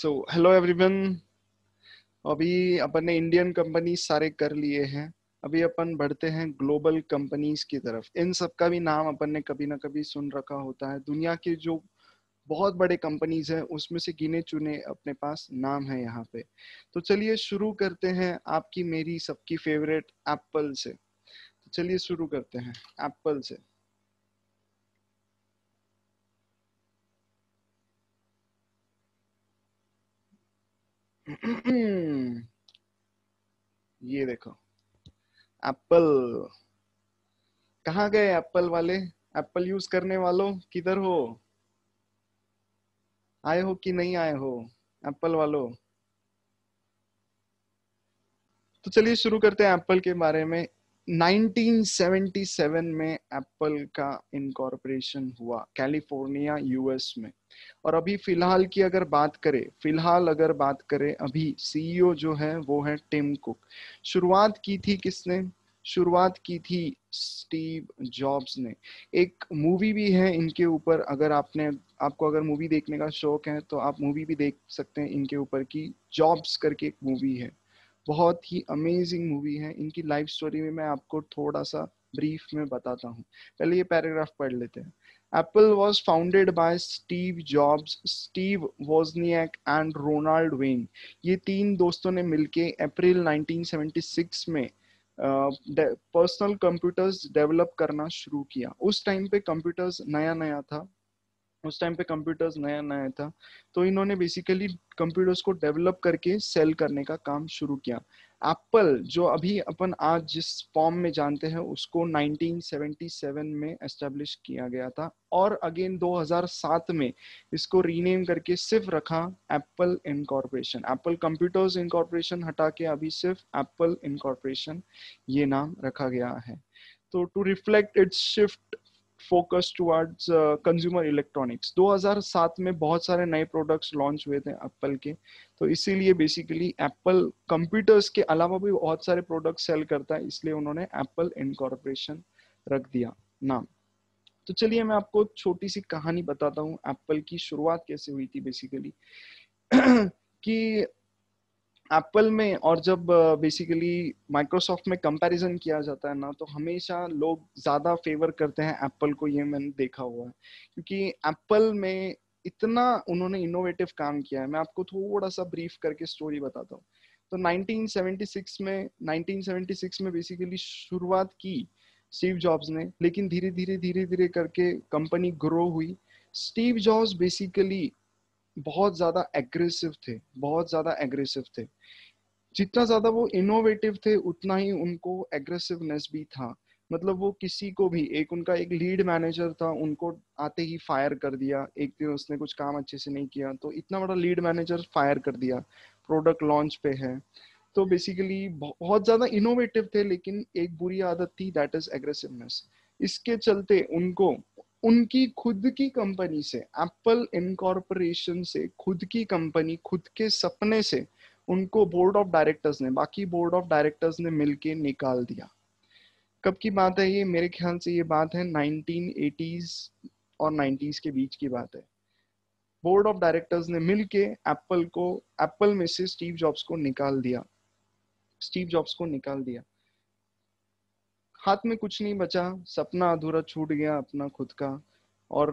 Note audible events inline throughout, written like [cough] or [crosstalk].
So hello everyone अभी अपन ने Indian company सारे कर लिए हैं अभी अपन बढ़ते हैं ग्लोबल कंपनीज की तरफ इन सब का भी नाम अपन ने कभी ना कभी सुन रखा होता है दुनिया के जो बहुत बड़े कंपनीज हैं उसमें से गिने चुने अपने पास नाम है यहाँ पे तो चलिए शुरू करते हैं आपकी मेरी सबकी फेवरेट एप्पल से तो चलिए शुरू करते हैं एप्पल से ये देखो एप्पल कहा गए एप्पल वाले एप्पल यूज करने वालों किधर हो आए हो कि नहीं आए हो एप्पल वालों तो चलिए शुरू करते हैं एप्पल के बारे में 1977 में एप्पल का इनकॉर्पोरेशन हुआ कैलिफोर्निया यूएस में और अभी फिलहाल की अगर बात करें फिलहाल अगर बात करें अभी सीईओ e जो है वो है टिम कुक शुरुआत की थी किसने शुरुआत की थी स्टीव जॉब्स ने एक मूवी भी है इनके ऊपर अगर आपने आपको अगर मूवी देखने का शौक है तो आप मूवी भी देख सकते हैं इनके ऊपर की जॉब्स करके एक मूवी है बहुत ही अमेजिंग मूवी है इनकी लाइफ स्टोरी में मैं आपको थोड़ा सा ब्रीफ में बताता हूँ पहले ये पैराग्राफ पढ़ लेते हैं Apple was founded by Steve Jobs, Steve Wozniak and Ronald Wayne. ये तीन दोस्तों ने मिलके अप्रैल 1976 में पर्सनल कंप्यूटर्स डेवलप करना शुरू किया उस टाइम पे कंप्यूटर्स नया नया था उस टाइम पे कंप्यूटर्स नया नया था तो इन्होंने बेसिकली कंप्यूटर्स को डेवलप करके सेल करने का काम शुरू किया एप्पल जो अभी अपन आज जिस फॉर्म में जानते हैं उसको 1977 में एस्टेब्लिश किया गया था और अगेन 2007 में इसको रीनेम करके सिर्फ रखा Apple Incorporation Apple Computers Incorporation हटा के अभी सिर्फ एप्पल इनकॉर्पोरेशन ये नाम रखा गया है तो to reflect its shift focus towards consumer electronics 2007 में बहुत सारे नए प्रोडक्ट्स लॉन्च हुए थे एप्पल के तो इसीलिए बेसिकली एप्पल कंप्यूटर्स के अलावा भी बहुत सारे प्रोडक्ट सेल करता है इसलिए उन्होंने एप्पल इनकॉर्पोरेशन रख दिया नाम तो चलिए मैं आपको छोटी सी कहानी बताता हूँ एप्पल की शुरुआत कैसे हुई थी बेसिकली [clears throat] कि एप्पल में और जब बेसिकली uh, माइक्रोसॉफ्ट में कंपैरिजन किया जाता है ना तो हमेशा लोग ज़्यादा फेवर करते हैं एप्पल को ये मैंने देखा हुआ है क्योंकि एप्पल में इतना उन्होंने इनोवेटिव काम किया है मैं आपको थोड़ा सा ब्रीफ करके स्टोरी बताता हूँ तो 1976 में 1976 में बेसिकली शुरुआत की स्टीव जॉब्स ने लेकिन धीरे धीरे धीरे धीरे करके कंपनी ग्रो हुई स्टीव जॉब्स बेसिकली बहुत ज्यादा एग्रेसिव थे बहुत ज्यादा एग्रेसिव थे जितना ज्यादा वो इनोवेटिव थे उतना ही उनको एग्रेसिवनेस भी था मतलब वो किसी को भी एक उनका एक लीड मैनेजर था उनको आते ही फायर कर दिया एक दिन उसने कुछ काम अच्छे से नहीं किया तो इतना बड़ा लीड मैनेजर फायर कर दिया प्रोडक्ट लॉन्च पे है तो बेसिकली बहुत ज्यादा इनोवेटिव थे लेकिन एक बुरी आदत थी दैट इज एग्रेसिवनेस इसके चलते उनको उनकी खुद की कंपनी से एप्पल इनकॉर्पोरेशन से खुद की कंपनी खुद के सपने से उनको बोर्ड ऑफ डायरेक्टर्स ने बाकी बोर्ड ऑफ डायरेक्टर्स ने मिलके निकाल दिया कब की बात है ये मेरे ख्याल से ये बात है 1980s और 90s के बीच की बात है बोर्ड ऑफ डायरेक्टर्स ने मिलके एप्पल को एप्पल में से स्टीव जॉब्स को निकाल दिया स्टीव जॉब्स को निकाल दिया हाथ में कुछ नहीं बचा सपना अधूरा छूट गया अपना खुद का और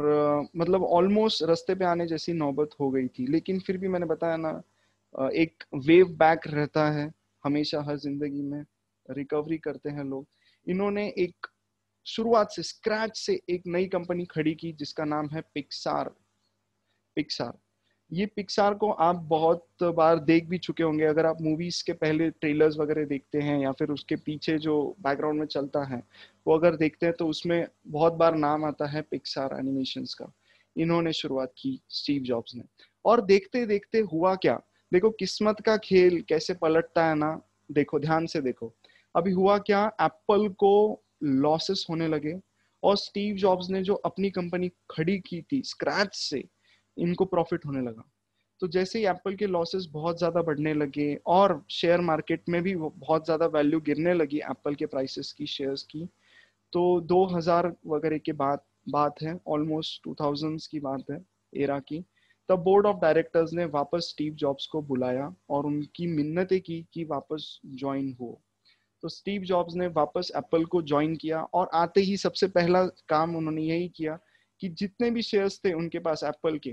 मतलब ऑलमोस्ट रास्ते पे आने जैसी नौबत हो गई थी लेकिन फिर भी मैंने बताया ना एक वेव बैक रहता है हमेशा हर जिंदगी में रिकवरी करते हैं लोग इन्होंने एक शुरुआत से स्क्रैच से एक नई कंपनी खड़ी की जिसका नाम है पिक्सार पिक्सार ये पिक्सार को आप बहुत बार देख भी चुके होंगे अगर आप मूवीज के पहले ट्रेलर्स वगैरह देखते हैं या फिर उसके पीछे जो बैकग्राउंड में चलता है वो अगर देखते हैं तो उसमें बहुत बार नाम आता है पिक्सार एनिमेशन का इन्होंने शुरुआत की स्टीव जॉब्स ने और देखते देखते हुआ क्या देखो किस्मत का खेल कैसे पलटता है ना देखो ध्यान से देखो अभी हुआ क्या एप्पल को लॉसेस होने लगे और स्टीव जॉब्स ने जो अपनी कंपनी खड़ी की थी स्क्रैच से इनको प्रॉफिट होने लगा तो जैसे ही एप्पल के लॉसेस बहुत ज़्यादा बढ़ने लगे और शेयर मार्केट में भी बहुत ज़्यादा वैल्यू गिरने लगी एप्पल के प्राइसेस की शेयर्स की तो 2000 वगैरह के बाद बात है ऑलमोस्ट टू की बात है एरा की तब बोर्ड ऑफ डायरेक्टर्स ने वापस स्टीव जॉब्स को बुलाया और उनकी मिन्नतें की कि वापस ज्वाइन हो तो स्टीव जॉब्स ने वापस एप्पल को ज्वाइन किया और आते ही सबसे पहला काम उन्होंने यही किया कि जितने भी शेयर्स थे उनके पास एप्पल के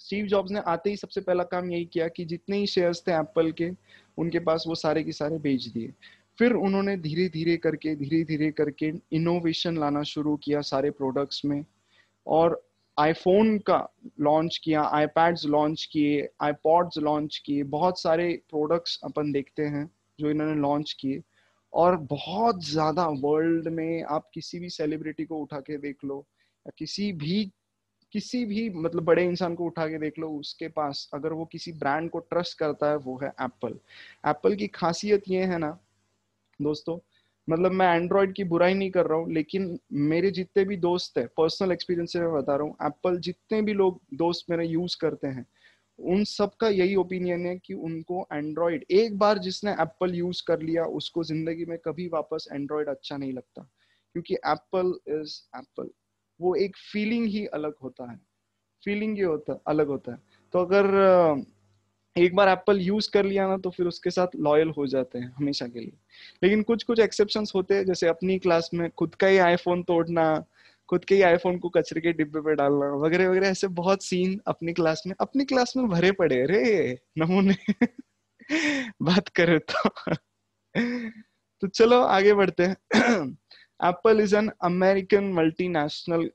स्टीव जॉब्स ने आते ही सबसे पहला काम यही किया कि जितने ही शेयर्स थे एप्पल के उनके पास वो सारे के सारे बेच दिए फिर उन्होंने धीरे धीरे करके धीरे धीरे करके इनोवेशन लाना शुरू किया सारे प्रोडक्ट्स में और आईफोन का लॉन्च किया आईपैड्स लॉन्च किए आईपॉड्स लॉन्च किए बहुत सारे प्रोडक्ट्स अपन देखते हैं जो इन्होंने लॉन्च किए और बहुत ज़्यादा वर्ल्ड में आप किसी भी सेलिब्रिटी को उठा के देख लो या किसी भी किसी भी मतलब बड़े इंसान को उठा के देख लो उसके पास अगर वो किसी ब्रांड को ट्रस्ट करता है वो है एप्पल एप्पल की खासियत ये है ना दोस्तों मतलब मैं एंड्रॉयड की बुराई नहीं कर रहा हूँ लेकिन मेरे जितने भी दोस्त है पर्सनल एक्सपीरियंस से मैं बता रहा हूँ एप्पल जितने भी लोग दोस्त मेरे यूज करते हैं उन सब का यही ओपिनियन है कि उनको एंड्रॉयड एक बार जिसने एप्पल यूज कर लिया उसको जिंदगी में कभी वापस एंड्रॉयड अच्छा नहीं लगता क्योंकि एप्पल इज एप्पल वो एक फीलिंग ही अलग होता है फीलिंग ही होता अलग होता है तो अगर एक बार एप्पल यूज कर लिया ना तो फिर उसके साथ लॉयल हो जाते हैं हमेशा के लिए लेकिन कुछ कुछ एक्सेप्शन होते हैं जैसे अपनी क्लास में खुद का ही आईफोन तोड़ना खुद के ही आईफोन को कचरे के डिब्बे पे डालना वगैरह वगैरह ऐसे बहुत सीन अपनी क्लास में अपनी क्लास में भरे पड़े रे नमूने [laughs] बात करे तो [laughs] तो चलो आगे बढ़ते हैं [clears throat] Apple is an American multinational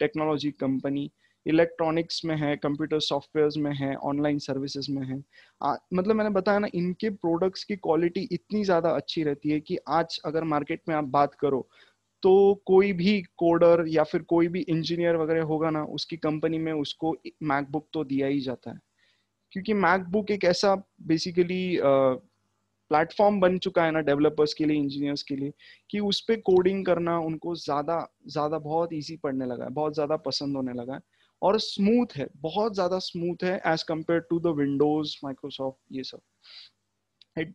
technology company electronics में है कंप्यूटर सॉफ्टवेयर में है ऑनलाइन सर्विसेज में है आ, मतलब मैंने बताया ना इनके प्रोडक्ट्स की क्वालिटी इतनी ज़्यादा अच्छी रहती है कि आज अगर मार्केट में आप बात करो तो कोई भी कोडर या फिर कोई भी इंजीनियर वगैरह होगा ना उसकी कंपनी में उसको मैकबुक तो दिया ही जाता है क्योंकि मैकबुक एक ऐसा बेसिकली प्लेटफॉर्म बन चुका है ना डेवलपर्स के लिए इंजीनियर्स के लिए कि उस पर कोडिंग करना उनको ज़्यादा ज़्यादा बहुत ईजी पड़ने लगा है बहुत ज़्यादा पसंद होने लगा है और स्मूथ है बहुत ज़्यादा स्मूथ है as compare to the Windows Microsoft ये सब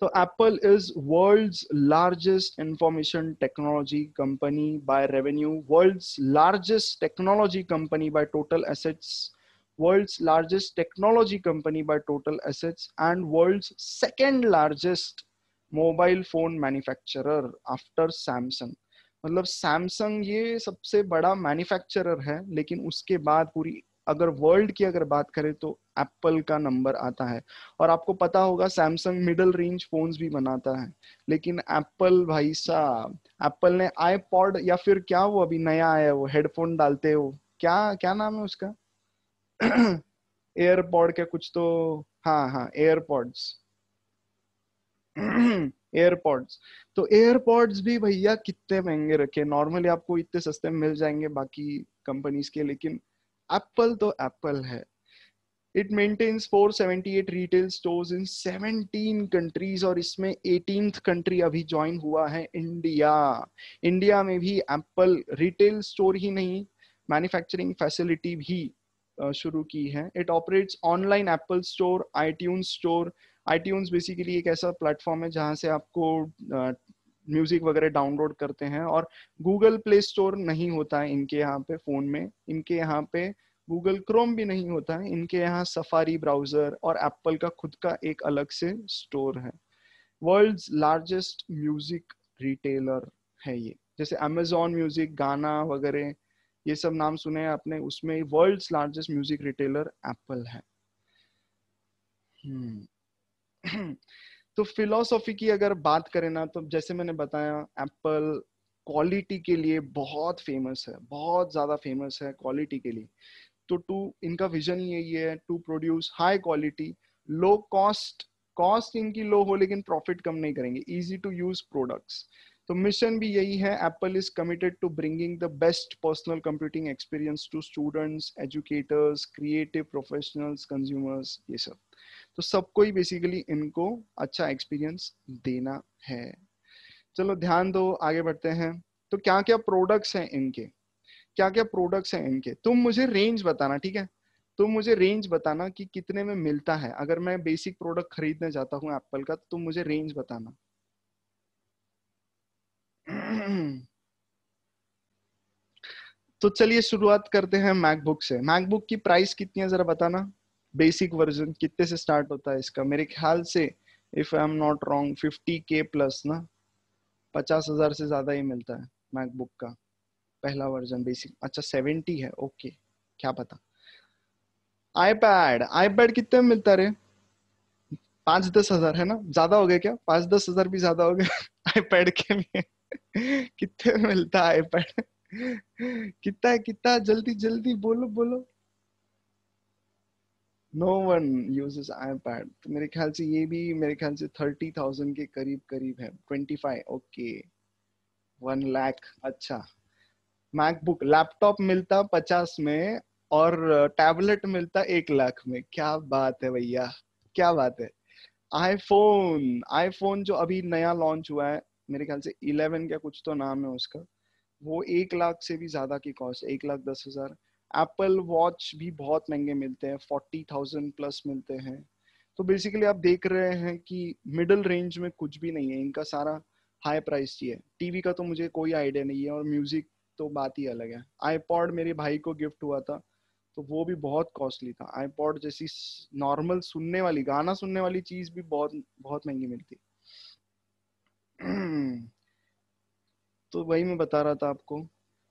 तो Apple is world largest information technology company by revenue world largest technology company by total assets world's largest technology company by total assets and world's second largest mobile phone manufacturer after Samsung. मतलब Samsung ये सबसे बड़ा manufacturer है लेकिन उसके बाद पूरी अगर वर्ल्ड की अगर बात करें तो एप्पल का नंबर आता है और आपको पता होगा सैमसंग मिडिल रेंज फोन्स भी बनाता है लेकिन एप्पल भाई साहब एप्पल ने आईपॉड या फिर क्या वो अभी नया आया वो हेडफोन डालते हो क्या क्या नाम है उसका एयरपॉड [clears throat] के कुछ तो हाँ हाँ एयरपॉड्स एयरपॉड्स [clears throat] तो एयरपॉड्स भी भैया कितने महंगे रखे नॉर्मली आपको इतने सस्ते मिल जाएंगे बाकी कंपनीज के लेकिन एप्पल तो एप्पल है it maintains 478 retail stores in 17 countries और इसमें एटीन कंट्री अभी ज्वाइन हुआ है इंडिया इंडिया में भी एप्पल रिटेल स्टोर ही नहीं मैन्युफैक्चरिंग फैसिलिटी भी शुरू की है it operates online Apple store I store I basically एक ऐसा प्लेटफॉर्म है जहाँ से आपको म्यूजिक वगैरह डाउनलोड करते हैं और गूगल प्ले स्टोर नहीं होता है इनके यहाँ पे फोन में इनके यहाँ पे गूगल क्रोम भी नहीं होता है इनके यहाँ सफारी ब्राउजर और एप्पल का खुद का एक अलग से स्टोर है वर्ल्ड्स लार्जेस्ट म्यूजिक रिटेलर है ये जैसे अमेजोन म्यूजिक गाना वगैरह ये सब नाम सुने हैं आपने उसमें world largest music retailer Apple है हम्म। [clears throat] तो फिलोसॉफी की अगर बात करें ना तो जैसे मैंने बताया एप्पल क्वालिटी के लिए बहुत फेमस है बहुत ज्यादा फेमस है क्वालिटी के लिए तो टू इनका विजन ही यही है to produce high quality low cost cost इनकी लो हो लेकिन प्रॉफिट कम नहीं करेंगे इजी टू यूज प्रोडक्ट्स तो मिशन भी यही है Apple is committed to bringing the best personal computing experience to students educators creative professionals consumers ये सब तो सबको ही बेसिकली इनको अच्छा एक्सपीरियंस देना है चलो ध्यान दो आगे बढ़ते हैं तो क्या क्या प्रोडक्ट्स हैं इनके क्या क्या प्रोडक्ट्स हैं इनके तुम मुझे रेंज बताना ठीक है तुम मुझे रेंज बताना कि कितने में मिलता है अगर मैं बेसिक प्रोडक्ट खरीदने जाता हूँ एप्पल का तो तुम मुझे रेंज बताना तो चलिए शुरुआत करते हैं मैकबुक से मैकबुक की प्राइस कितनी है जरा बताना बेसिक वर्जन कितने से स्टार्ट होता है इसका मेरे ख्याल से if I am not wrong fifty के प्लस ना पचास हजार से ज्यादा ही मिलता है मैकबुक का पहला वर्जन बेसिक अच्छा सेवेंटी है ओके क्या पता आईपैड आईपैड कितने में मिलता रे पांच दस हजार है ना ज्यादा हो गया क्या पांच दस हजार भी ज्यादा हो गया आईपैड [laughs] के लिए [laughs] कितने मिलता है पर [laughs] कितना कितना जल्दी जल्दी बोलो बोलो नो वन यूजेस आईपैड तो मेरे ख्याल से ये भी मेरे ख्याल से थर्टी थाउजेंड के करीब करीब है twenty five okay one lakh अच्छा मैकबुक लैपटॉप मिलता पचास में और टैबलेट मिलता एक लाख में क्या बात है भैया क्या बात है आईफोन आईफोन जो अभी नया लॉन्च हुआ है मेरे ख्याल से इलेवन क्या कुछ तो नाम है उसका वो एक लाख से भी ज्यादा की कॉस्ट एक लाख दस हजार एप्पल वॉच भी बहुत महंगे मिलते हैं फोर्टी थाउजेंड प्लस मिलते हैं तो बेसिकली आप देख रहे हैं कि मिडल रेंज में कुछ भी नहीं है इनका सारा हाई प्राइस ही है टीवी का तो मुझे कोई आइडिया नहीं है और म्यूजिक तो बात ही अलग है आईपॉड मेरे भाई को गिफ्ट हुआ था तो वो भी बहुत कॉस्टली था आईपॉड जैसी नॉर्मल सुनने वाली गाना सुनने वाली चीज भी बहुत बहुत महंगी मिलती है तो वही मैं बता रहा था आपको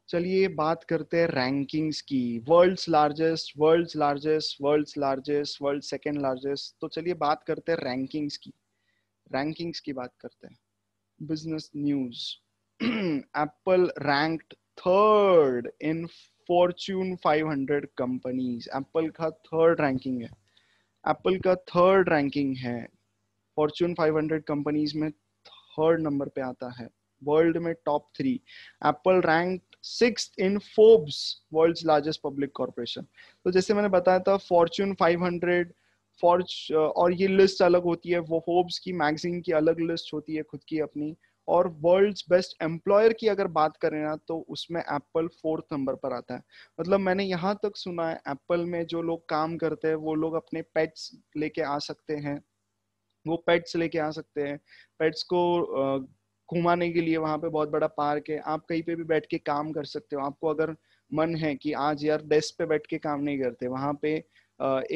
चलिए बात करते हैं रैंकिंग्स की world's largest world's largest world's largest world second largest तो चलिए बात करते हैं रैंकिंग्स की रैंकिंग्स की बात करते हैं business news Apple ranked third in Fortune 500 companies Apple का थर्ड रैंकिंग है एप्पल का थर्ड रैंकिंग है फॉर्च्यून 500 कंपनीज में थर्ड नंबर पे आता है वर्ल्ड में top three Apple rank six in Forbes world largest public corporation तो जैसे मैंने बताया था फॉर्च्यून 500 फॉर्च और ये लिस्ट अलग होती है वो फोर्ब्स की मैगजीन की अलग लिस्ट होती है खुद की अपनी और वर्ल्ड्स बेस्ट एम्प्लॉयर की अगर बात करें ना तो उसमें एप्पल फोर्थ नंबर पर आता है मतलब मैंने यहाँ तक सुना है एप्पल में जो लोग काम करते हैं वो लोग अपने पेट्स लेके आ सकते हैं वो पेट्स लेके आ सकते हैं पेट्स को घुमाने के लिए वहाँ पे बहुत बड़ा पार्क है आप कहीं पे भी बैठ के काम कर सकते हो आपको अगर मन है कि आज यार डेस्क पे बैठ के काम नहीं करते वहां पे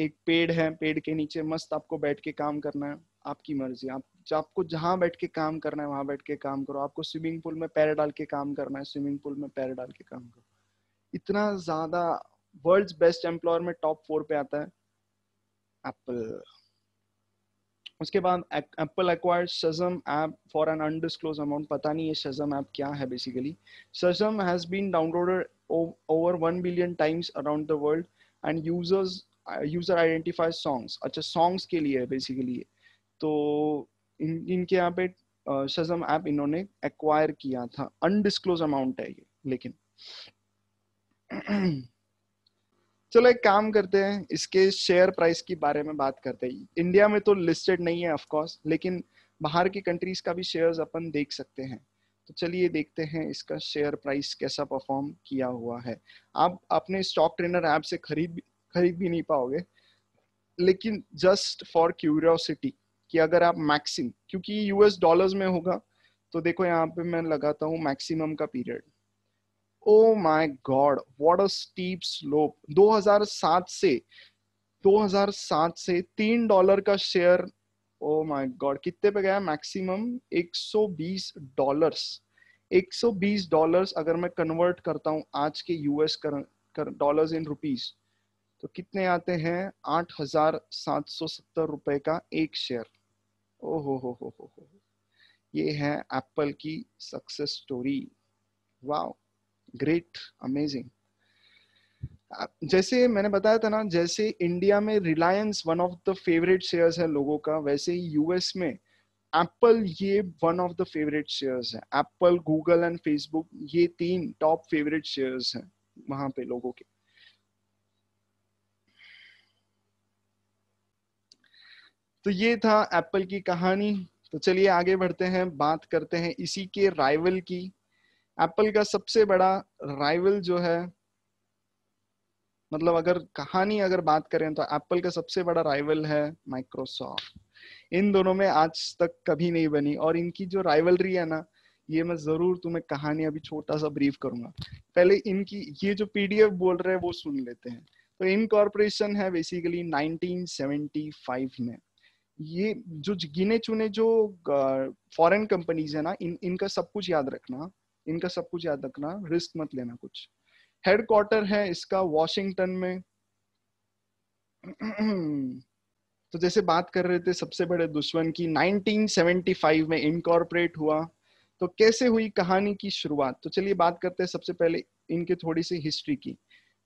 एक पेड़ है पेड़ के नीचे मस्त आपको बैठ के काम करना है आपकी मर्जी आप आपको जहाँ बैठ के काम करना है वहां बैठ के काम करो आपको स्विमिंग पूल में पैर डाल के काम करना है स्विमिंग पूल में पैर डाल के काम करो इतना ज्यादा वर्ल्ड बेस्ट एम्प्लॉयर में टॉप फोर पे आता है एप्पल उसके बाद Apple acquire Shazam app for an undisclosed amount पता नहीं ये सजम ऐप क्या है basically Shazam has been downloaded over one billion times around the world and users user identify songs अच्छा सॉन्ग्स के लिए है बेसिकली तो इन इनके यहाँ पे शजम uh, ऐप इन्होंने एक्वायर किया था अनडिसक्लोज अमाउंट है ये लेकिन [clears throat] चलो एक काम करते हैं इसके शेयर प्राइस के बारे में बात करते हैं इंडिया में तो लिस्टेड नहीं है ऑफकोर्स लेकिन बाहर की कंट्रीज का भी शेयर्स अपन देख सकते हैं तो चलिए देखते हैं इसका शेयर प्राइस कैसा परफॉर्म किया हुआ है आप अपने स्टॉक ट्रेनर ऐप से खरीद खरीद भी नहीं पाओगे लेकिन जस्ट फॉर क्यूरियोसिटी कि अगर आप मैक्सिम क्योंकि यूएस डॉलर्स में होगा तो देखो यहाँ पे मैं लगाता हूँ मैक्सिमम का period oh my god what a steep slope 2007 से 2007 से तीन डॉलर का शेयर ओ माय गॉड कितने पे गया मैक्सिमम 120 डॉलर्स 120 डॉलर्स अगर मैं कन्वर्ट करता हूँ आज के यूएस कर डॉलर्स इन रुपीज तो कितने आते हैं आठ हजार सात सौ सत्तर रुपए का एक शेयर ओ हो हो हो हो ये है एप्पल की सक्सेस स्टोरी वाह ग्रेट अमेजिंग uh, जैसे मैंने बताया था ना जैसे इंडिया में Reliance one of the favourite shares है लोगों का वैसे ही यूएस में एप्पल ये one of the favourite shares है एप्पल गूगल एंड फेसबुक ये तीन टॉप फेवरेट शेयर्स हैं वहां पे लोगों के तो ये था एप्पल की कहानी तो चलिए आगे बढ़ते हैं बात करते हैं इसी के राइवल की एप्पल का सबसे बड़ा राइवल जो है मतलब अगर कहानी अगर बात करें तो एप्पल का सबसे बड़ा राइवल है माइक्रोसॉफ्ट इन दोनों में आज तक कभी नहीं बनी और इनकी जो राइवलरी है ना ये मैं जरूर तुम्हें कहानी अभी छोटा सा ब्रीफ करूंगा पहले इनकी ये जो पीडीएफ बोल रहे हैं वो सुन लेते हैं तो इन कॉरपोरेशन है बेसिकली 1975 में ये जो गिने चुने जो फॉरेन कंपनीज है ना इन इनका सब कुछ याद रखना इनका सब कुछ याद रखना रिस्क मत लेना कुछ हेडक्वार्टर है इसका वॉशिंगटन में [clears throat] तो जैसे बात कर रहे थे सबसे बड़े दुश्मन की 1975 में इनकॉर्पोरेट हुआ तो कैसे हुई कहानी की शुरुआत तो चलिए बात करते हैं सबसे पहले इनके थोड़ी सी हिस्ट्री की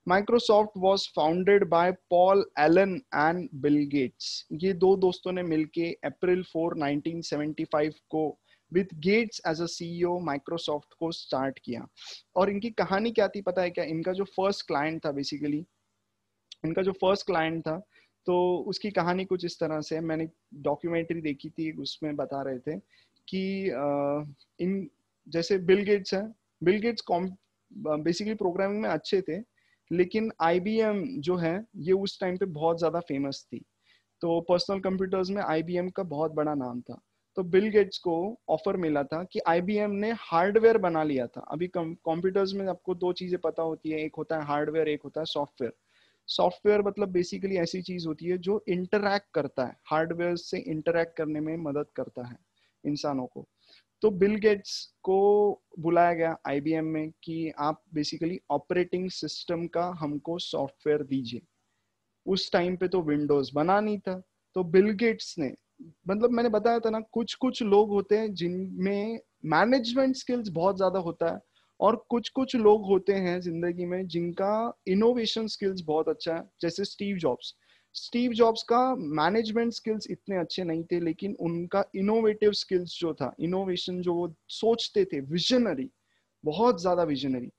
Microsoft was founded by Paul Allen and Bill Gates ये दो दोस्तों ने मिलके अप्रैल 4 1975 को with Gates as a CEO Microsoft को स्टार्ट किया और इनकी कहानी क्या थी पता है क्या इनका जो फर्स्ट क्लाइंट था बेसिकली इनका जो फर्स्ट क्लाइंट था तो उसकी कहानी कुछ इस तरह से मैंने डॉक्यूमेंट्री देखी थी उसमें बता रहे थे कि uh, इन जैसे बिल गेट्स हैं बिल गेट्स कॉम बेसिकली प्रोग्रामिंग में अच्छे थे लेकिन आई जो है ये उस टाइम पे बहुत ज़्यादा फेमस थी तो पर्सनल कंप्यूटर्स में आई का बहुत बड़ा नाम था तो बिल गेट्स को ऑफर मिला था कि आईबीएम ने हार्डवेयर बना लिया था अभी कंप्यूटर्स में आपको दो चीजें पता होती है एक होता है हार्डवेयर एक होता है सॉफ्टवेयर सॉफ्टवेयर मतलब बेसिकली ऐसी चीज होती है जो इंटरैक्ट करता है हार्डवेयर से इंटरैक्ट करने में मदद करता है इंसानों को तो बिल गेट्स को बुलाया गया आईबीएम में कि आप बेसिकली ऑपरेटिंग सिस्टम का हमको सॉफ्टवेयर दीजिए उस टाइम पे तो विंडोज बना नहीं था तो बिल गेट्स ने मतलब मैंने बताया था ना कुछ कुछ लोग होते हैं जिनमें मैनेजमेंट स्किल्स बहुत ज्यादा होता है और कुछ कुछ लोग होते हैं जिंदगी में जिनका इनोवेशन स्किल्स बहुत अच्छा है जैसे स्टीव जॉब्स स्टीव जॉब्स का मैनेजमेंट स्किल्स इतने अच्छे नहीं थे लेकिन उनका इनोवेटिव स्किल्स जो था इनोवेशन जो वो सोचते थे विजनरी बहुत ज्यादा विजनरी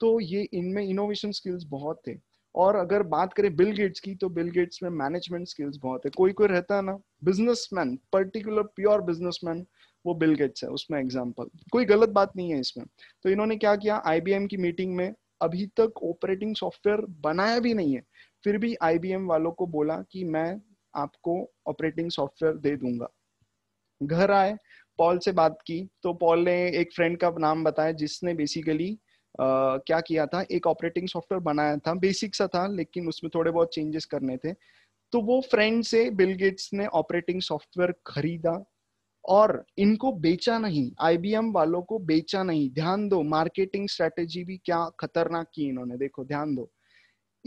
तो ये इनमें इनोवेशन स्किल्स बहुत थे और अगर बात करें बिल गेट्स की तो बिल गेट्स में मैनेजमेंट स्किल्स बहुत है कोई कोई रहता है ना बिजनेसमैन पर्टिकुलर प्योर बिजनेसमैन वो बिल गेट्स है उसमें एग्जाम्पल कोई गलत बात नहीं है इसमें तो इन्होंने क्या किया आईबीएम की मीटिंग में अभी तक ऑपरेटिंग सॉफ्टवेयर बनाया भी नहीं है फिर भी आईबीएम वालों को बोला कि मैं आपको ऑपरेटिंग सॉफ्टवेयर दे दूंगा घर आए पॉल से बात की तो पॉल ने एक फ्रेंड का नाम बताया जिसने बेसिकली Uh, क्या किया था एक ऑपरेटिंग सॉफ्टवेयर बनाया था बेसिक सा था लेकिन उसमें थोड़े बहुत चेंजेस करने थे तो वो फ्रेंड से बिल गेट्स ने ऑपरेटिंग सॉफ्टवेयर खरीदा और इनको बेचा नहीं आईबीएम वालों को बेचा नहीं ध्यान दो मार्केटिंग स्ट्रेटेजी भी क्या खतरनाक की इन्होंने देखो ध्यान दो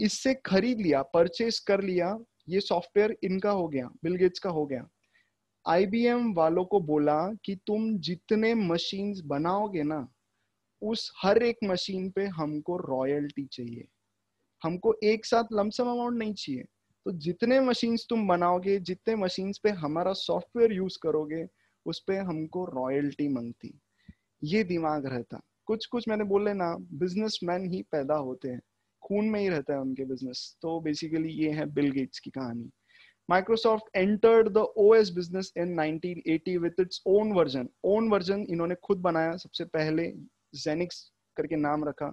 इससे खरीद लिया परचेस कर लिया ये सॉफ्टवेयर इनका हो गया बिल गेट्स का हो गया आईबीएम वालों को बोला कि तुम जितने मशीन्स बनाओगे ना उस हर एक मशीन पे हमको रॉयल्टी चाहिए हमको एक साथ लमसम अमाउंट नहीं चाहिए तो जितने मशीन्स तुम बनाओगे जितने मशीन्स पे हमारा सॉफ्टवेयर यूज करोगे उस पर हमको रॉयल्टी मंगती ये दिमाग रहता कुछ कुछ मैंने बोले ना बिजनेस ही पैदा होते हैं खून में ही रहता है उनके बिजनेस तो बेसिकली ये है बिल गेट्स की कहानी Microsoft entered the OS business in 1980 with its own version own version इन्होंने खुद बनाया सबसे पहले जेनिक्स करके नाम रखा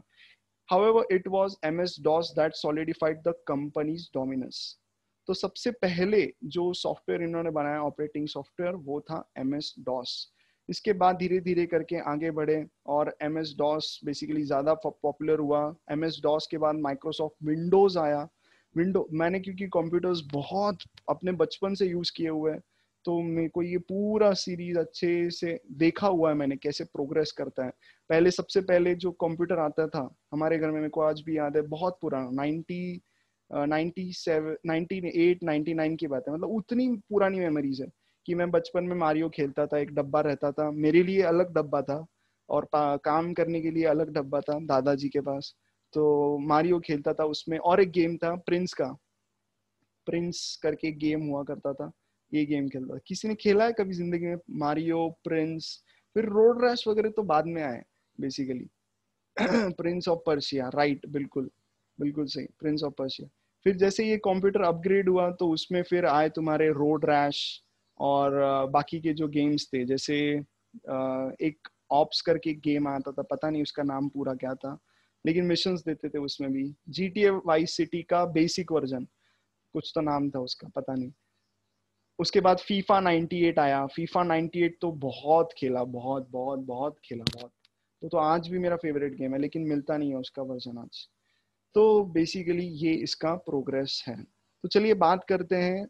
however it was ms dos that solidified the company's dominance तो सबसे पहले जो सॉफ्टवेयर इन्होंने बनाया ऑपरेटिंग सॉफ्टवेयर वो था एम एस डॉस इसके बाद धीरे धीरे करके आगे बढ़े और एम एस डॉस बेसिकली ज़्यादा पॉपुलर हुआ एम एस डॉस के बाद माइक्रोसॉफ्ट विंडोज़ आया विंडो मैंने क्योंकि कंप्यूटर्स बहुत अपने बचपन से यूज़ किए हुए हैं तो मेरे को ये पूरा सीरीज अच्छे से देखा हुआ है मैंने कैसे प्रोग्रेस करता है पहले सबसे पहले जो कंप्यूटर आता था हमारे घर में मेरे को आज भी याद है बहुत पुराना ninety ninety seven nineteen eight ninety nine की बात है मतलब उतनी पुरानी मेमोरीज है कि मैं बचपन में मारियो खेलता था एक डब्बा रहता था मेरे लिए अलग डब्बा था और काम करने के लिए अलग डब्बा था दादाजी के पास तो मारियो खेलता था उसमें और एक गेम था प्रिंस का प्रिंस करके गेम हुआ करता था ये गेम खेलता था किसी ने खेला है कभी जिंदगी में मारियो प्रिंस फिर रोड रैश वगैरह तो बाद में आए basically [clears throat] Prince of Persia right बिल्कुल बिल्कुल सही प्रिंस ऑफ पर्शिया फिर जैसे ये कंप्यूटर अपग्रेड हुआ तो उसमें फिर आए तुम्हारे रोड रैश और बाकी के जो गेम्स थे जैसे एक ऑप्स करके गेम आता था पता नहीं उसका नाम पूरा क्या था लेकिन मिशन देते थे उसमें भी जी टी वाइस सिटी का बेसिक वर्जन कुछ तो नाम था उसका पता नहीं उसके बाद फीफा 98 आया फीफा 98 तो बहुत खेला बहुत बहुत बहुत खेला बहुत तो तो आज भी मेरा फेवरेट गेम है लेकिन मिलता नहीं है उसका वर्जन आज तो बेसिकली ये इसका प्रोग्रेस है तो चलिए बात करते हैं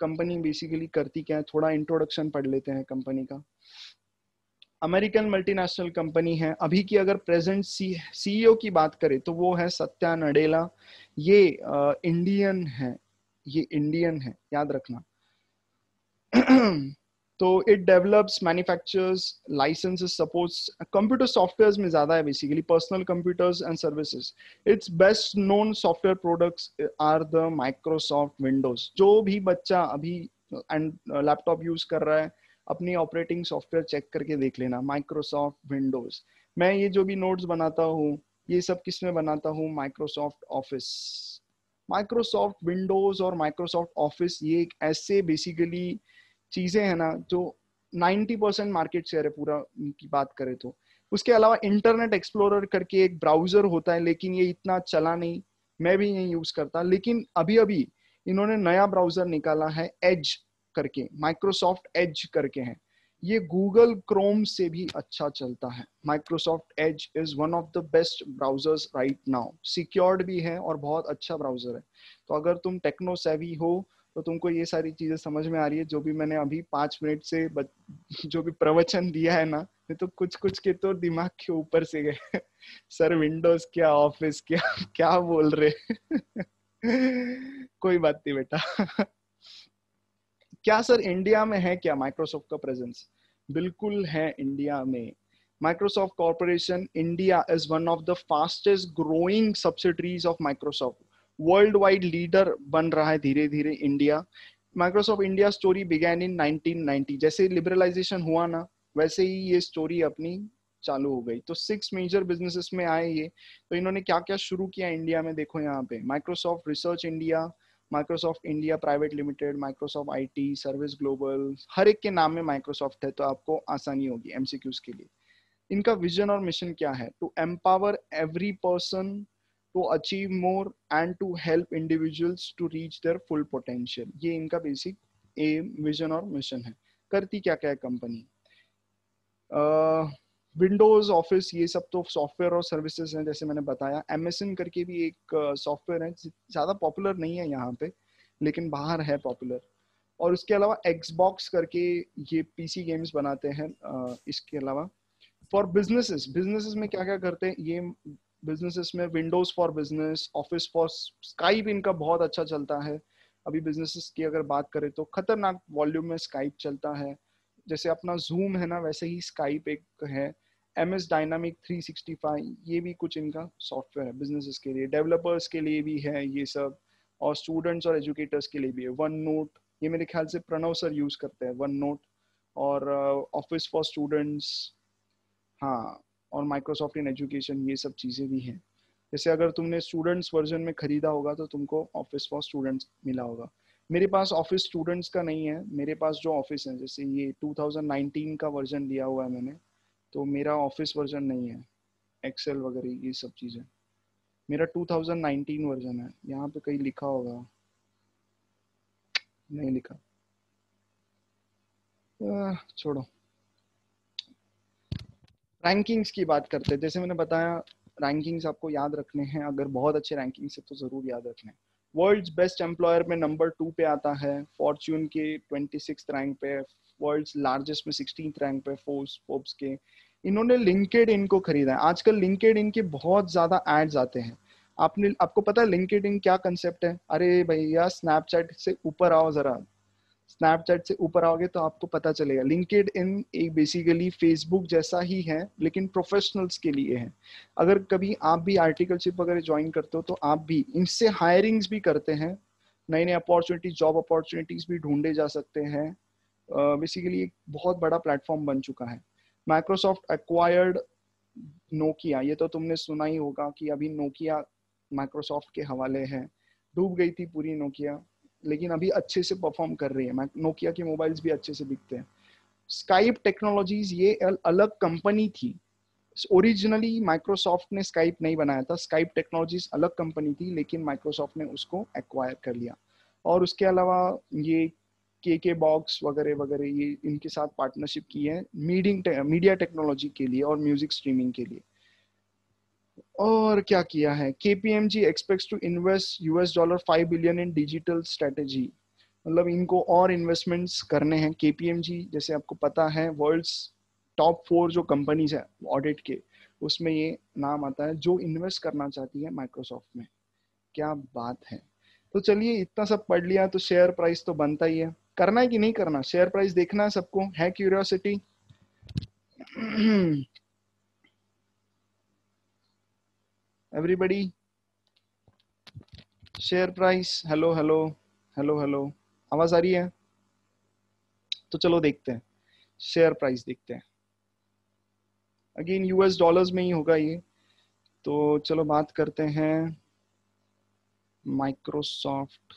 कंपनी बेसिकली करती क्या है थोड़ा इंट्रोडक्शन पढ़ लेते हैं कंपनी का अमेरिकन मल्टीनेशनल कंपनी है अभी की अगर प्रेजेंट सी सीईओ की बात करें तो वो है सत्या नडेला ये इंडियन है ये इंडियन है याद रखना तो it develops manufactures licenses supports computer softwares में ज्यादा है basically personal computers and services its best known software products are the Microsoft Windows जो भी बच्चा अभी एंड लैपटॉप यूज कर रहा है अपनी ऑपरेटिंग सॉफ्टवेयर चेक करके देख लेना माइक्रोसॉफ्ट विंडोज मैं ये जो भी नोट्स बनाता हूँ ये सब किस में बनाता हूँ माइक्रोसॉफ्ट ऑफिस माइक्रोसॉफ्ट विंडोज और माइक्रोसॉफ्ट ऑफिस ये एक ऐसे बेसिकली चीजें है ना जो 90 परसेंट मार्केट शेयर है पूरा की बात करें तो उसके अलावा इंटरनेट एक्सप्लोरर करके एक ब्राउजर होता है लेकिन ये इतना चला नहीं मैं भी नहीं यूज करता लेकिन अभी अभी इन्होंने नया ब्राउजर निकाला है एज करके माइक्रोसॉफ्ट एज करके है ये गूगल क्रोम से भी अच्छा चलता है Microsoft Edge is one of the best browsers right now secured भी है और बहुत अच्छा ब्राउजर है तो अगर तुम टेक्नो सेवी हो तो तुमको ये सारी चीजें समझ में आ रही है जो भी मैंने अभी पांच मिनट से बच, जो भी प्रवचन दिया है ना तो कुछ कुछ के तो दिमाग के ऊपर से गए सर विंडोज क्या ऑफिस क्या [laughs] क्या बोल रहे [laughs] कोई बात नहीं बेटा क्या सर इंडिया में है क्या माइक्रोसॉफ्ट का प्रेजेंस बिल्कुल है इंडिया में Microsoft Corporation India is one of the fastest growing subsidiaries of Microsoft world wide leader बन रहा है धीरे धीरे India Microsoft India story began in 1990 जैसे लिबरलाइजेशन हुआ ना वैसे ही ये स्टोरी अपनी चालू हो गई तो सिक्स मेजर बिजनेसेस में आए ये तो इन्होंने क्या क्या शुरू किया इंडिया में देखो यहाँ पे Microsoft Research India Microsoft India Private Limited Microsoft IT service global हर एक के नाम में माइक्रोसॉफ्ट है तो आपको आसानी होगी एमसीक्यूज के लिए इनका विजन और मिशन क्या है to empower every person to achieve more and to help individuals to reach their full potential ये इनका basic aim, vision और mission है करती क्या क्या है कंपनी विंडोज ऑफिस ये सब तो सॉफ्टवेयर और सर्विसेज हैं जैसे मैंने बताया एमेसन करके भी एक सॉफ्टवेयर है ज़्यादा पॉपुलर नहीं है यहाँ पे लेकिन बाहर है पॉपुलर और उसके अलावा एक्सबॉक्स करके ये पीसी गेम्स बनाते हैं इसके अलावा फॉर बिजनेसेस बिजनेसेस में क्या क्या करते हैं ये बिजनेसेस में Windows for business Office for Skype इनका बहुत अच्छा चलता है अभी बिजनेसेस की अगर बात करें तो खतरनाक वॉल्यूम में स्काइप चलता है जैसे अपना जूम है ना वैसे ही स्काइप एक है M S Dynamic three sixty five ये भी कुछ इनका सॉफ्टवेयर है बिजनेसेस के लिए डेवलपर्स के लिए भी है ये सब और स्टूडेंट्स और एजुकेटर्स के लिए भी है वन नोट ये मेरे ख्याल से प्रणव सर यूज करते हैं वन नोट और ऑफिस फॉर स्टूडेंट्स हाँ और माइक्रोसॉफ्ट इन एजुकेशन ये सब चीज़ें भी हैं जैसे अगर तुमने स्टूडेंट्स वर्जन में खरीदा होगा तो तुमको ऑफिस फॉर स्टूडेंट्स मिला होगा मेरे पास ऑफिस स्टूडेंट्स का नहीं है मेरे पास जो ऑफिस है जैसे ये 2019 का वर्जन लिया हुआ है मैंने तो मेरा ऑफिस वर्जन नहीं है एक्सेल वगैरह ये सब चीज़ें मेरा 2019 वर्जन है यहाँ पे कहीं लिखा होगा नहीं लिखा छोड़ो रैंकिंग्स की बात करते हैं जैसे मैंने बताया रैंकिंग्स आपको याद रखने हैं अगर बहुत अच्छे रैंकिंग्स तो है तो ज़रूर याद रखने वर्ल्ड बेस्ट एम्प्लॉयर में नंबर टू पे आता है फॉर्च्यून के ट्वेंटी रैंक पे वर्ल्ड्स लार्जेस्ट में सिक्सटीन रैंक पे फोर्स फोर्ब्स के इन्होंने लिंकेड को खरीदा है आजकल लिंकेड इन के बहुत ज़्यादा एड्स आते हैं आपने आपको पता है लिंकेड इन क्या कंसेप्ट है अरे भैया स्नैपचैट से ऊपर आओ ज़रा स्नैपचैट से ऊपर आओगे तो आपको पता चलेगा लिंकेड इन एक बेसिकली फेसबुक जैसा ही है लेकिन प्रोफेशनल्स के लिए है अगर कभी आप भी आर्टिकलशिप वगैरह ज्वाइन करते हो तो आप भी इनसे हायरिंग्स भी करते हैं नई नए अपॉर्चुनिटी जॉब अपॉर्चुनिटीज भी ढूंढे जा सकते हैं बेसिकली uh, एक बहुत बड़ा प्लेटफॉर्म बन चुका है माइक्रोसॉफ्ट एक्वायर्ड नोकिया ये तो तुमने सुना ही होगा कि अभी नोकिया माइक्रोसॉफ्ट के हवाले है डूब गई थी पूरी नोकिया लेकिन अभी अच्छे से परफॉर्म कर रही है मैं नोकिया के मोबाइल्स भी अच्छे से दिखते हैं स्काइप टेक्नोलॉजीज ये अलग कंपनी थी ओरिजिनली माइक्रोसॉफ्ट ने स्काइप नहीं बनाया था स्काइप टेक्नोलॉजीज अलग कंपनी थी लेकिन माइक्रोसॉफ्ट ने उसको एक्वायर कर लिया और उसके अलावा ये के के बॉक्स वगैरह वगैरह ये इनके साथ पार्टनरशिप की है मीडिंग मीडिया टेक्नोलॉजी के लिए और म्यूजिक स्ट्रीमिंग के लिए और क्या किया है KPMG expect to invest US dollar five billion in digital strategy मतलब इनको और इन्वेस्टमेंट्स करने हैं केपीएमजी जैसे आपको पता है वर्ल्ड टॉप फोर जो कंपनीज है ऑडिट के उसमें ये नाम आता है जो इन्वेस्ट करना चाहती है माइक्रोसॉफ्ट में क्या बात है तो चलिए इतना सब पढ़ लिया तो शेयर प्राइस तो बनता ही है करना है कि नहीं करना शेयर प्राइस देखना है सबको है curiosity [clears throat] [clears throat] everybody share price hello hello hello hello आवाज आ रही है तो चलो देखते हैं शेयर प्राइस देखते हैं अगेन यूएस डॉलर्स में ही होगा ये तो चलो बात करते हैं माइक्रोसॉफ्ट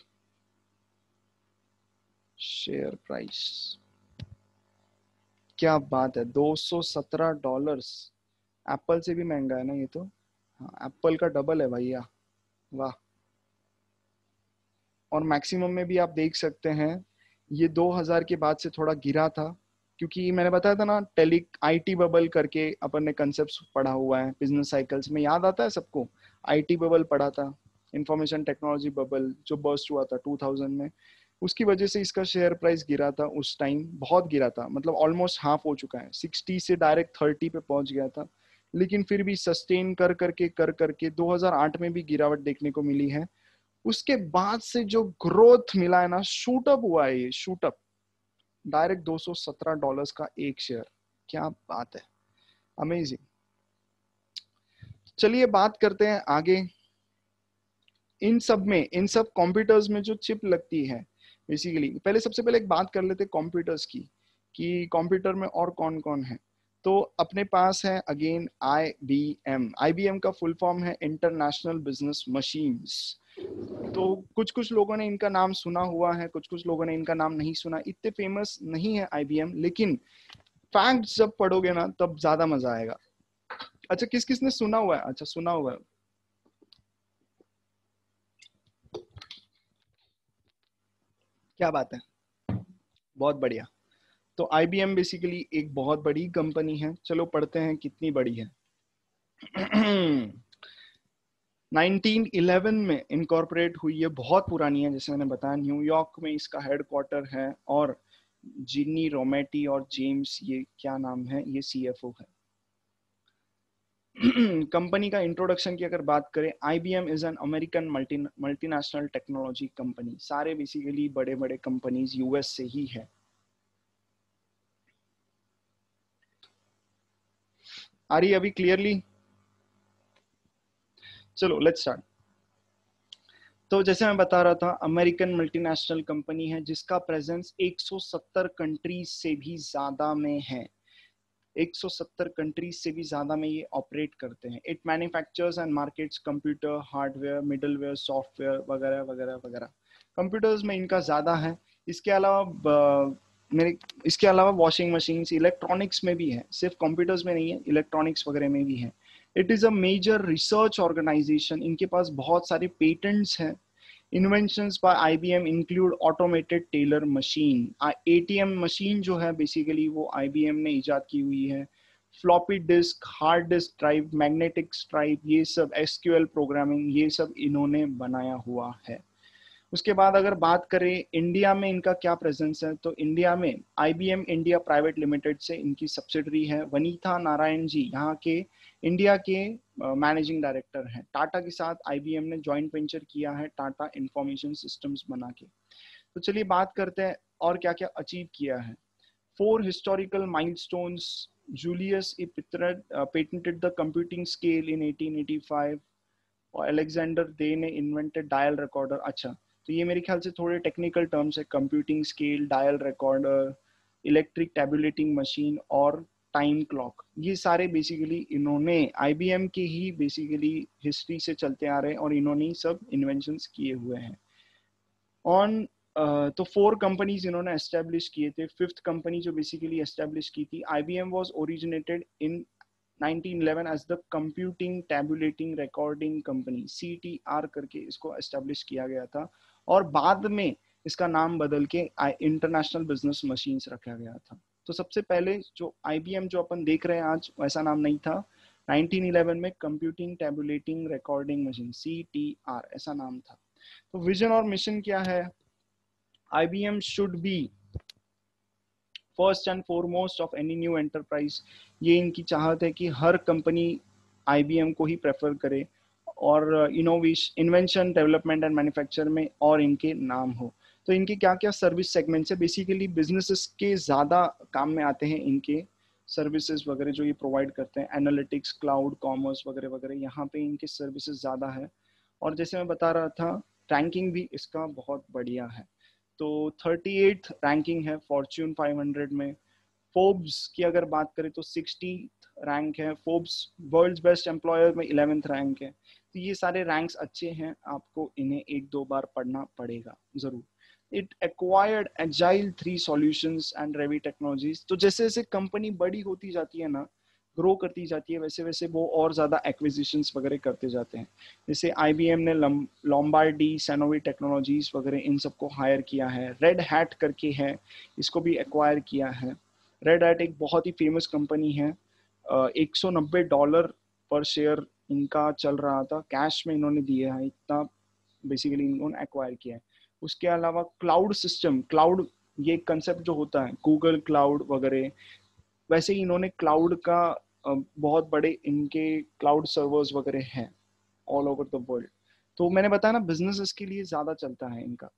शेयर प्राइस क्या बात है 217 डॉलर्स एप्पल से भी महंगा है ना ये तो एप्पल हाँ, का डबल है भैया वाह और मैक्सिमम में भी आप देख सकते हैं ये 2000 के बाद से थोड़ा गिरा था क्योंकि मैंने बताया था ना टेली आईटी बबल करके अपन ने कंसेप्ट पढ़ा हुआ है बिजनेस साइकिल्स में याद आता है सबको आईटी बबल पढ़ा था इंफॉर्मेशन टेक्नोलॉजी बबल जो बर्स्ट हुआ था 2000 में उसकी वजह से इसका शेयर प्राइस गिरा था उस टाइम बहुत गिरा था मतलब ऑलमोस्ट हाफ हो चुका है सिक्सटी से डायरेक्ट थर्टी पे पहुंच गया था लेकिन फिर भी सस्टेन कर करके कर करके 2008 में भी गिरावट देखने को मिली है उसके बाद से जो ग्रोथ मिला है ना शूटअप हुआ है ये शूटअप डायरेक्ट 217 डॉलर्स का एक शेयर क्या बात है अमेजिंग चलिए बात करते हैं आगे इन सब में इन सब कंप्यूटर्स में जो चिप लगती है बेसिकली पहले सबसे पहले एक बात कर लेते कंप्यूटर्स की कि कंप्यूटर में और कौन कौन है तो अपने पास है again I B M I B M का फुल फॉर्म है इंटरनेशनल बिजनेस मशीन्स तो कुछ कुछ लोगों ने इनका नाम सुना हुआ है कुछ कुछ लोगों ने इनका नाम नहीं सुना इतने फेमस नहीं है आई बी एम लेकिन फैक्ट जब पढ़ोगे ना तब ज्यादा मजा आएगा अच्छा किस किस ने सुना हुआ है अच्छा सुना हुआ है क्या बात है बहुत बढ़िया तो आई बेसिकली एक बहुत बड़ी कंपनी है चलो पढ़ते हैं कितनी बड़ी है 1911 [clears throat] में इनकॉर्पोरेट हुई है बहुत पुरानी है जैसे मैंने बताया न्यूयॉर्क में इसका हेडक्वार्टर है और जिन्नी रोमेटी और जेम्स ये क्या नाम है ये सीएफओ है कंपनी [clears throat] का इंट्रोडक्शन की अगर बात करें I B M is an American multi multinational technology company सारे बेसिकली बड़े बड़े कंपनीज यूएस से ही है आ रही अभी क्लियरली चलो लेट्स स्टार्ट तो जैसे मैं बता रहा था अमेरिकन मल्टीनेशनल कंपनी है जिसका प्रेजेंस 170 कंट्रीज से भी ज्यादा में है 170 कंट्रीज से भी ज्यादा में ये ऑपरेट करते हैं it manufactures and markets computer hardware middleware software वगैरह वगैरह वगैरह कंप्यूटर्स में इनका ज़्यादा है इसके अलावा मेरे इसके अलावा वॉशिंग मशीन इलेक्ट्रॉनिक्स में भी है सिर्फ कंप्यूटर्स में नहीं है इलेक्ट्रॉनिक्स वगैरह में भी है it is a major research organisation इनके पास बहुत सारे पेटेंट्स हैं I B M include automated teller machine A T M machine जो है बेसिकली वो आई बी एम ने ईजाद की हुई है floppy disk hard disk drive magnetic drive ये सब एसक्यूएल प्रोग्रामिंग ये सब इन्होंने बनाया हुआ है उसके बाद अगर बात करें इंडिया में इनका क्या प्रेजेंस है तो इंडिया में आईबीएम इंडिया प्राइवेट लिमिटेड से इनकी सब्सिडरी है वनीता नारायण जी यहाँ के इंडिया के मैनेजिंग डायरेक्टर हैं टाटा के साथ आईबीएम ने ज्वाइंट वेंचर किया है टाटा इंफॉर्मेशन सिस्टम्स बना के तो चलिए बात करते हैं और क्या क्या अचीव किया है four historical stone Julius patented the computing scale in five और अलेक्जेंडर दे ने इन्वेंटेड डायल रिकॉर्डर अच्छा तो ये मेरे ख्याल से थोड़े टेक्निकल टर्म्स है computing scale dial recorder electric tabulating machine और टाइम क्लॉक ये सारे बेसिकली इन्होंने आईबीएम के ही बेसिकली हिस्ट्री से चलते आ रहे हैं और इन्होंने सब इन्वेंशन किए हुए हैं ऑन uh, तो फोर कंपनीज इन्होंने एस्टेब्लिश किए थे फिफ्थ कंपनी जो बेसिकली एस्टेब्लिश की थी IBM was originated in 1911 as the computing tabulating recording company CTR करके इसको एस्टेब्लिश किया गया था और बाद में इसका नाम बदल के इंटरनेशनल बिजनेस मशीन रखा गया था तो सबसे पहले जो आई जो अपन देख रहे हैं आज वैसा नाम नहीं था 1911 में computing tabulating recording machine C T R ऐसा नाम था तो विजन और मिशन क्या है should be first and foremost of any new enterprise ये इनकी चाहत है कि हर कंपनी आई को ही प्रेफर करे और innovation invention development and manufacture में और इनके नाम हो तो इनके क्या क्या सर्विस सेगमेंट्स है बेसिकली बिजनेसेस के ज़्यादा काम में आते हैं इनके सर्विसेज वगैरह जो ये प्रोवाइड करते हैं एनालिटिक्स क्लाउड कॉमर्स वगैरह वगैरह यहाँ पे इनके सर्विसेज ज़्यादा है और जैसे मैं बता रहा था रैंकिंग भी इसका बहुत बढ़िया है तो थर्टी रैंकिंग है फॉर्च्यून 500 में फोर्ब्स की अगर बात करें तो सिक्सटी रैंक है फोर्ब्स वर्ल्ड बेस्ट एम्प्लॉयर में इलेवेंथ रैंक है तो ये सारे रैंक्स अच्छे हैं आपको इन्हें एक दो बार पढ़ना पड़ेगा जरूर it acquired agile three solution and रेवी टेक्नोलॉजीज तो जैसे जैसे कंपनी बड़ी होती जाती है ना ग्रो करती जाती है वैसे वैसे वो और ज़्यादा एक्विजिशन वगैरह करते जाते हैं जैसे आई बी एम ने लॉम्बार डी सैनोवी टेक्नोलॉजीज वगैरह इन सबको हायर किया है रेड हैट करके है इसको भी एक्वायर किया है रेड हैट एक बहुत ही फेमस कंपनी है एक सौ नब्बे डॉलर पर शेयर इनका चल रहा था कैश में इन्होंने दिया है इतना बेसिकली इन्होंने एक्वायर किया है उसके अलावा क्लाउड सिस्टम क्लाउड ये कंसेप्ट जो होता है गूगल क्लाउड वगैरह वैसे ही इन्होंने क्लाउड का बहुत बड़े इनके क्लाउड सर्वर्स वगैरह हैं ऑल ओवर द वर्ल्ड तो मैंने बताया ना बिजनेस इसके लिए ज़्यादा चलता है इनका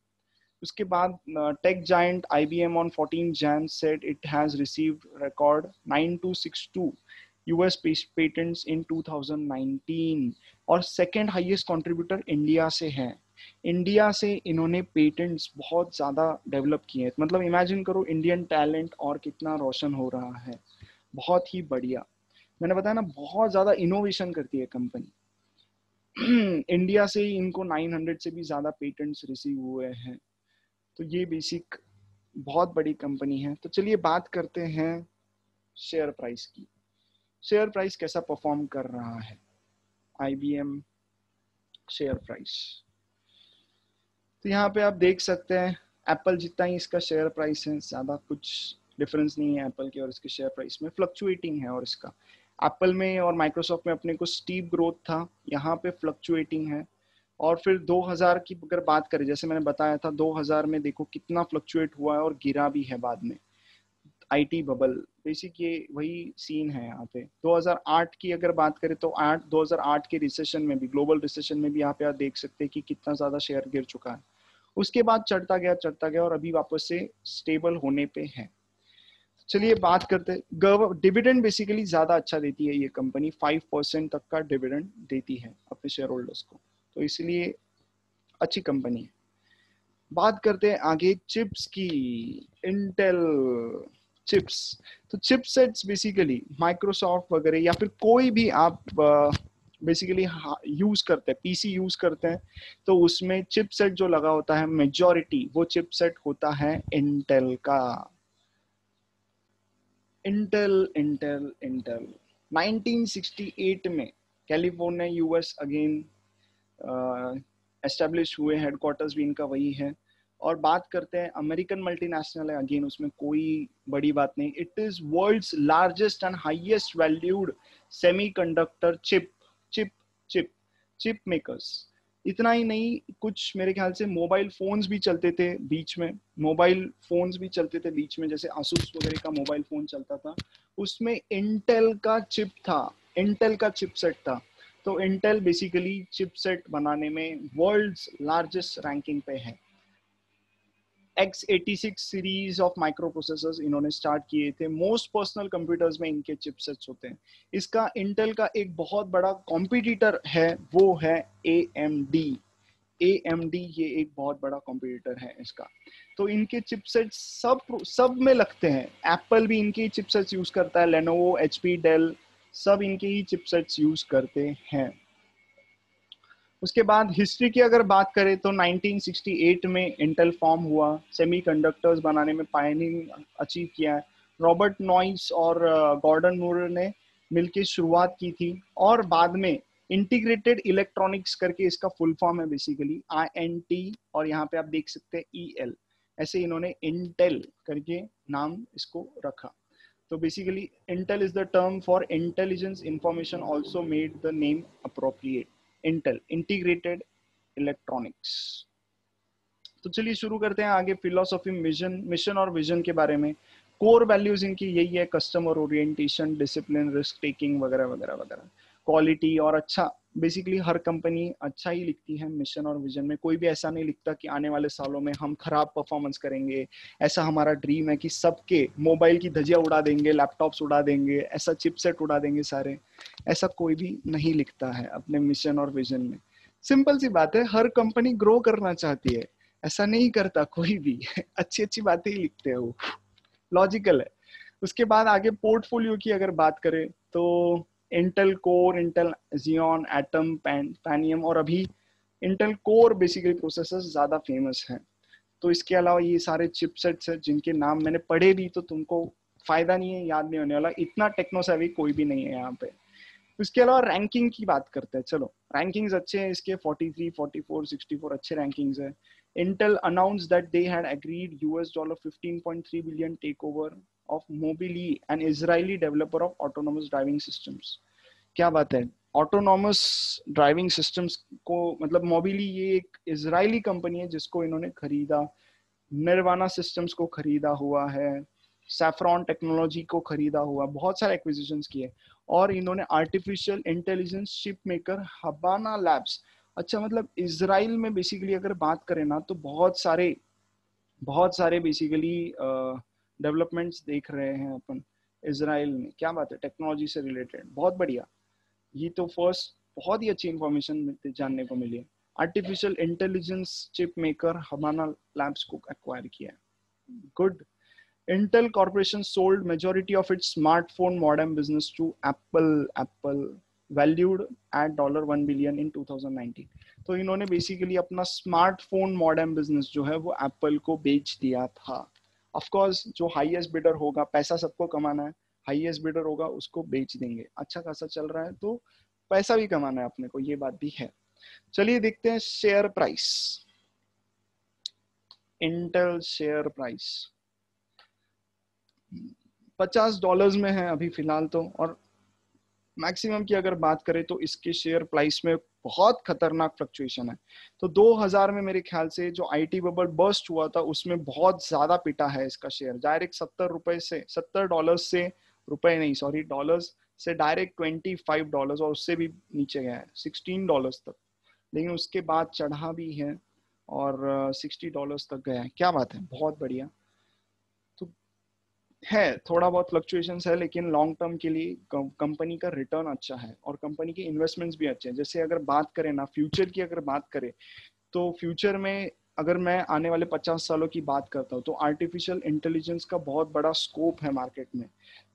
उसके बाद tech giant I B M on fourteen जैम सेट it has receive record nine two six two US patents in 2019 और सेकंड हाईएस्ट कंट्रीब्यूटर इंडिया से है इंडिया से इन्होंने पेटेंट्स बहुत ज़्यादा डेवलप किए हैं मतलब इमेजिन करो इंडियन टैलेंट और कितना रोशन हो रहा है बहुत ही बढ़िया मैंने बताया ना बहुत ज़्यादा इनोवेशन करती है कंपनी इंडिया [clears throat] से ही इनको 900 से भी ज़्यादा पेटेंट्स रिसीव हुए हैं तो ये बेसिक बहुत बड़ी कंपनी है तो चलिए बात करते हैं शेयर प्राइस की शेयर प्राइस कैसा परफॉर्म कर रहा है आईबीएम शेयर प्राइस तो यहाँ पे आप देख सकते हैं एप्पल जितना ही इसका शेयर प्राइस है ज़्यादा कुछ डिफरेंस नहीं है एप्पल के और इसके शेयर प्राइस में फ्लक्चुएटिंग है और इसका एप्पल में और माइक्रोसॉफ्ट में अपने को स्टीप ग्रोथ था यहाँ पे फ्लक्चुएटिंग है और फिर 2000 की अगर बात करें जैसे मैंने बताया था 2000 में देखो कितना फ्लक्चुएट हुआ है और गिरा भी है बाद में आईटी बबल बेसिक ये वही सीन है यहाँ पे 2008 की अगर बात करें तो आठ 2008 के रिसेशन में भी ग्लोबल रिसेशन में भी यहाँ पे आप देख सकते हैं कि कितना ज़्यादा शेयर गिर चुका है उसके बाद चढ़ता गया चढ़ता गया और अभी वापस से स्टेबल होने पे है चलिए बात करते डिविडेंड बेसिकली ज़्यादा अच्छा देती है ये कंपनी फाइव परसेंट तक का डिविडेंड देती है अपने शेयर होल्डर्स को तो इसलिए अच्छी कंपनी है बात करते हैं आगे चिप्स की इंटेल चिप्स तो चिपसेट्स बेसिकली माइक्रोसॉफ्ट वगैरह या फिर कोई भी आप बेसिकली यूज करते हैं पीसी यूज करते हैं तो उसमें चिपसेट जो लगा होता है मेजोरिटी वो चिपसेट होता है इंटेल का इंटेल इंटेल इंटेल 1968 में कैलिफोर्निया यूएस अगेन एस्टेब्लिश हुए हेडक्वार्टर्स भी इनका वही है और बात करते हैं अमेरिकन मल्टीनेशनल है अगेन उसमें कोई बड़ी बात नहीं it is world largest and highest valued semiconductor chip chip chip chip makers इतना ही नहीं कुछ मेरे ख्याल से मोबाइल फोन्स भी चलते थे बीच में मोबाइल फोन्स भी चलते थे बीच में जैसे आसूस वगैरह का मोबाइल फोन चलता था उसमें इंटेल का चिप था इंटेल का चिपसेट था तो इंटेल बेसिकली चिपसेट बनाने में वर्ल्ड्स लार्जेस्ट रैंकिंग पे है X86 series of microprocessor इन्होंने स्टार्ट किए थे मोस्ट पर्सनल कंप्यूटर्स में इनके चिपसेट्स होते हैं इसका इंटेल का एक बहुत बड़ा कॉम्पिटिटर है वो है A M D A M D ये एक बहुत बड़ा कॉम्पिटिटर है इसका तो इनके चिपसेट सब सब में लगते हैं एप्पल भी इनके ही चिपसेट्स यूज करता है लेनोवो एच पी डेल सब इनके ही चिपसेट्स यूज करते हैं उसके बाद हिस्ट्री की अगर बात करें तो 1968 में इंटेल फॉर्म हुआ सेमीकंडक्टर्स बनाने में पायनिंग अचीव किया है रॉबर्ट नॉइस और गॉर्डन uh, मूर ने मिलकर शुरुआत की थी और बाद में इंटीग्रेटेड इलेक्ट्रॉनिक्स करके इसका फुल फॉर्म है बेसिकली आई एन टी और यहाँ पे आप देख सकते हैं ई e एल ऐसे इन्होंने इंटेल करके नाम इसको रखा तो basically Intel is the term for intelligence information also made the name appropriate Intel integrated electronics तो चलिए शुरू करते हैं आगे फिलोसॉफी मिशन मिशन और विजन के बारे में कोर वैल्यूज इनकी यही है customer orientation discipline risk taking वगैरह वगैरह वगैरह क्वालिटी और अच्छा बेसिकली हर कंपनी अच्छा ही लिखती है मिशन और विजन में कोई भी ऐसा नहीं लिखता कि आने वाले सालों में हम खराब परफॉर्मेंस करेंगे ऐसा हमारा ड्रीम है कि सबके मोबाइल की धजिया उड़ा देंगे लैपटॉप्स उड़ा देंगे ऐसा चिपसेट उड़ा देंगे सारे ऐसा कोई भी नहीं लिखता है अपने मिशन और विजन में सिंपल सी बात है हर कंपनी ग्रो करना चाहती है ऐसा नहीं करता कोई भी [laughs] अच्छी अच्छी बातें ही लिखते हैं वो लॉजिकल है उसके बाद आगे पोर्टफोलियो की अगर बात करें तो Intel Core Intel Xeon Atom Pentium और अभी इंटेल कोर बेसिकली प्रोसेसर ज़्यादा फेमस हैं तो इसके अलावा ये सारे चिपसेट्स हैं जिनके नाम मैंने पढ़े भी तो तुमको फ़ायदा नहीं है याद नहीं होने वाला इतना टेक्नो सेवी कोई भी नहीं है यहाँ पे तो इसके अलावा रैंकिंग की बात करते हैं चलो रैंकिंग्स अच्छे हैं इसके 43, 44, 64 अच्छे रैंकिंग्स हैं Intel announce that they had agreed US dollar 15.3 billion takeover of Mobili, an Israeli developer of autonomous driving systems. क्या बात है ऑटोनॉमस ड्राइविंग सिस्टम्स को मतलब मोबिली ये एक इसराइली कंपनी है जिसको इन्होंने खरीदा निर्वाना सिस्टम्स को खरीदा हुआ है सैफ्रॉन टेक्नोलॉजी को खरीदा हुआ बहुत सारे एक्विजिशन किए और इन्होंने artificial intelligence chip maker Habana Labs अच्छा मतलब इसराइल में बेसिकली अगर बात करें ना तो बहुत सारे बहुत सारे बेसिकली uh, डेवलपमेंट्स देख रहे हैं अपन इसराइल में क्या बात है टेक्नोलॉजी से रिलेटेड बहुत बढ़िया ये तो फर्स्ट बहुत ही अच्छी इंफॉर्मेशन जानने को मिली है आर्टिफिशियल इंटेलिजेंस चिप मेकर हमारा लैब्स को एक्वायर किया है good Intel Corporation sold majority of its smartphone modern business to Apple Apple valued at dollar one billion in 2019 तो इन्होंने बेसिकली अपना स्मार्टफोन मॉडर्न बिजनेस जो है वो एप्पल को बेच दिया था ऑफ जो हाइएस्ट बिडर होगा पैसा सबको कमाना है हाइएस्ट बिडर होगा उसको बेच देंगे अच्छा खासा चल रहा है तो पैसा भी कमाना है अपने को ये बात भी है चलिए देखते हैं share price Intel share price पचास डॉलर्स में है अभी फिलहाल तो और मैक्सिमम की अगर बात करें तो इसके शेयर प्राइस में बहुत खतरनाक फ्लक्चुएशन है तो 2000 में मेरे ख्याल से जो आईटी बबल बस्ट हुआ था उसमें बहुत ज्यादा पिटा है इसका शेयर डायरेक्ट सत्तर रुपए से सत्तर डॉलर से रुपए नहीं सॉरी डॉलर से डायरेक्ट ट्वेंटी फाइव डॉलर और उससे भी नीचे गया है सिक्सटीन डॉलर तक लेकिन उसके बाद चढ़ा भी है और सिक्सटी uh, डॉलर तक गया है क्या बात है बहुत बढ़िया है थोड़ा बहुत फ्लक्चुएशन है लेकिन लॉन्ग टर्म के लिए कंपनी का रिटर्न अच्छा है और कंपनी के इन्वेस्टमेंट्स भी अच्छे हैं जैसे अगर बात करें ना फ्यूचर की अगर बात करें तो फ्यूचर में अगर मैं आने वाले 50 सालों की बात करता हूँ तो आर्टिफिशियल इंटेलिजेंस का बहुत बड़ा स्कोप है मार्केट में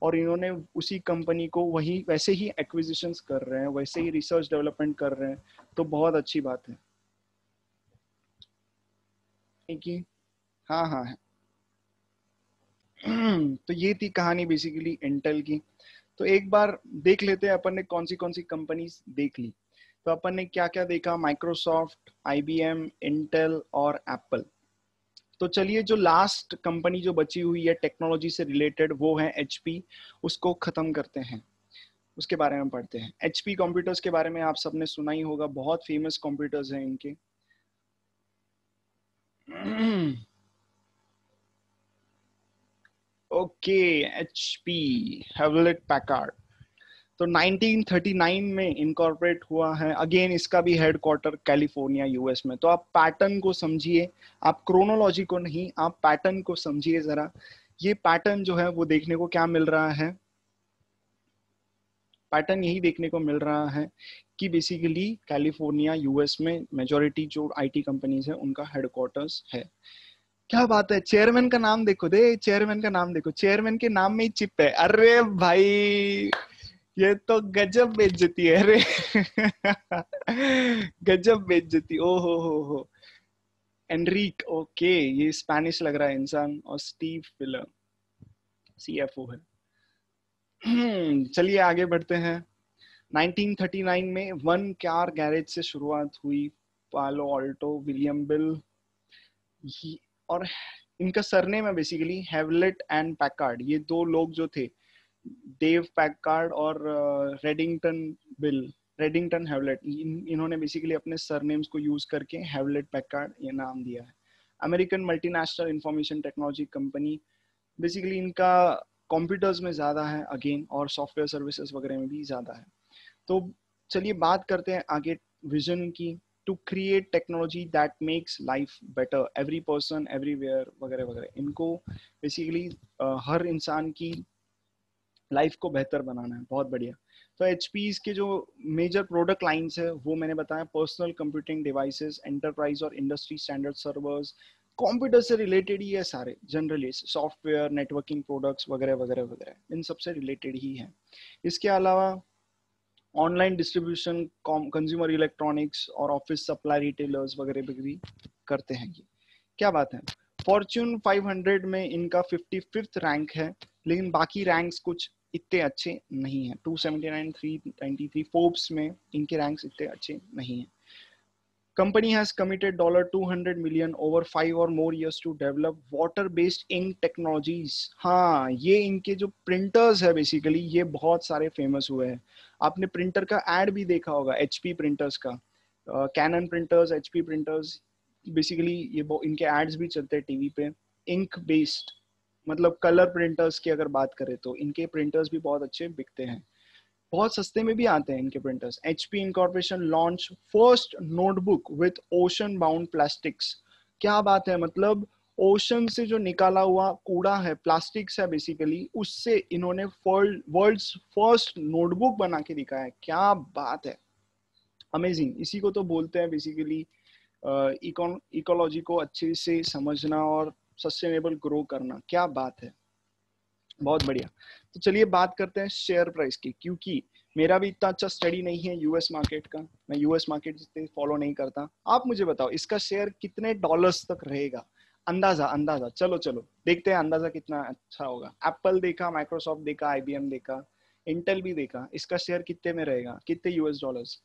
और इन्होंने उसी कंपनी को वही वैसे ही एक्विजिशंस कर रहे हैं वैसे ही रिसर्च डेवलपमेंट कर रहे हैं तो बहुत अच्छी बात है हाँ हाँ, हाँ। [clears throat] तो ये थी कहानी बेसिकली इंटेल की तो एक बार देख लेते हैं अपन ने कौन सी कौन सी कंपनीज देख ली तो अपन ने क्या क्या देखा माइक्रोसॉफ्ट आईबीएम इंटेल और एप्पल तो चलिए जो लास्ट कंपनी जो बची हुई है टेक्नोलॉजी से रिलेटेड वो है एच उसको ख़त्म करते हैं उसके बारे में पढ़ते हैं एच कंप्यूटर्स के बारे में आप सबने सुना ही होगा बहुत फेमस कंप्यूटर्स हैं इनके [clears throat] okay H P Hewlett Packard तो 1939 में इनकॉर्पोरेट हुआ है अगेन इसका भी हेडक्वार्टर कैलिफोर्निया यूएस में तो आप पैटर्न को समझिए आप क्रोनोलॉजी को नहीं आप पैटर्न को समझिए जरा ये पैटर्न जो है वो देखने को क्या मिल रहा है पैटर्न यही देखने को मिल रहा है कि बेसिकली कैलिफोर्निया यूएस में मेजोरिटी जो आईटी कंपनीज है उनका हेडक्वार्टर्स है क्या बात है चेयरमैन का नाम देखो दे चेयरमैन का नाम देखो चेयरमैन के नाम में ही चिप है अरे भाई ये तो गजब बेइज्जती है अरे गजब बेइज्जती ओ हो हो हो एनरिक ओके ये स्पेनिश लग रहा है इंसान और स्टीव फिलर सीएफओ है हम्म, चलिए आगे बढ़ते हैं 1939 में वन कार गैरेज से शुरुआत हुई पालो ऑल्टो विलियम बिल और इनका सरनेम है बेसिकली हैवलेट एंड पैकार्ड ये दो लोग जो थे डेव पैकार्ड और रेडिंगटन बिल रेडिंगटन हेवलेट इन, इन्होंने बेसिकली अपने सरनेम्स को यूज करके हेवलेट पैकार्ड ये नाम दिया है American multinational information technology company basically इनका कंप्यूटर्स में ज़्यादा है अगेन और सॉफ्टवेयर सर्विसेज वगैरह में भी ज़्यादा है तो चलिए बात करते हैं आगे विजन की to create technology that makes life better every person everywhere वगैरह वगैरह इनको basically uh, हर इंसान की लाइफ को बेहतर बनाना है बहुत बढ़िया तो एच के जो मेजर प्रोडक्ट लाइंस है वो मैंने बताया पर्सनल कंप्यूटिंग डिवाइसेस एंटरप्राइज और इंडस्ट्री स्टैंडर्ड सर्वर्स कंप्यूटर से रिलेटेड ही है सारे जनरली सॉफ्टवेयर नेटवर्किंग प्रोडक्ट्स वगैरह वगैरह वगैरह इन सबसे रिलेटेड ही है इसके अलावा ऑनलाइन डिस्ट्रीब्यूशन कंज्यूमर इलेक्ट्रॉनिक्स और ऑफिस सप्लाई रिटेलर्स वगैरह भी करते हैं ये क्या बात है फॉर्च्यून 500 में इनका 55th रैंक है लेकिन बाकी रैंक्स कुछ इतने अच्छे नहीं है 279, 393 फोर्ब्स में इनके रैंक्स इतने अच्छे नहीं है Company has committed dollar $200 million over 5 or more years to develop water-based ink technologies. ha ye inke jo printers hai basically ye bahut sare famous hue hai aapne printer ka ad bhi dekha hoga HP printers ka uh, Canon printers, HP printers basically ye inke ads bhi chalte hai TV pe ink based मतलब colour printers की अगर बात करें तो इनके printers भी बहुत अच्छे बिकते हैं बहुत सस्ते में भी आते हैं इनके printers H P incorporation launch first notebook with ocean bound plastics क्या बात है मतलब ओशन से जो निकाला हुआ कूड़ा है प्लास्टिक्स है बेसिकली उससे इन्होंने वर्ल्ड फर्स्ट नोटबुक बना के दिखा है क्या बात है अमेजिंग इसी को तो बोलते हैं बेसिकली इकोलॉजी uh, को अच्छे से समझना और सस्टेनेबल ग्रो करना क्या बात है बहुत बढ़िया तो चलिए बात करते हैं शेयर प्राइस की क्योंकि मेरा भी इतना अच्छा स्टडी नहीं है यूएस मार्केट का मैं यूएस मार्केट जितने फॉलो नहीं करता आप मुझे बताओ इसका शेयर कितने डॉलर्स तक रहेगा अंदाजा अंदाजा चलो चलो देखते हैं अंदाजा कितना अच्छा होगा एप्पल देखा माइक्रोसॉफ्ट देखा आईबीएम देखा इंटेल भी देखा इसका शेयर कितने में रहेगा कितने यूएस डॉलर्स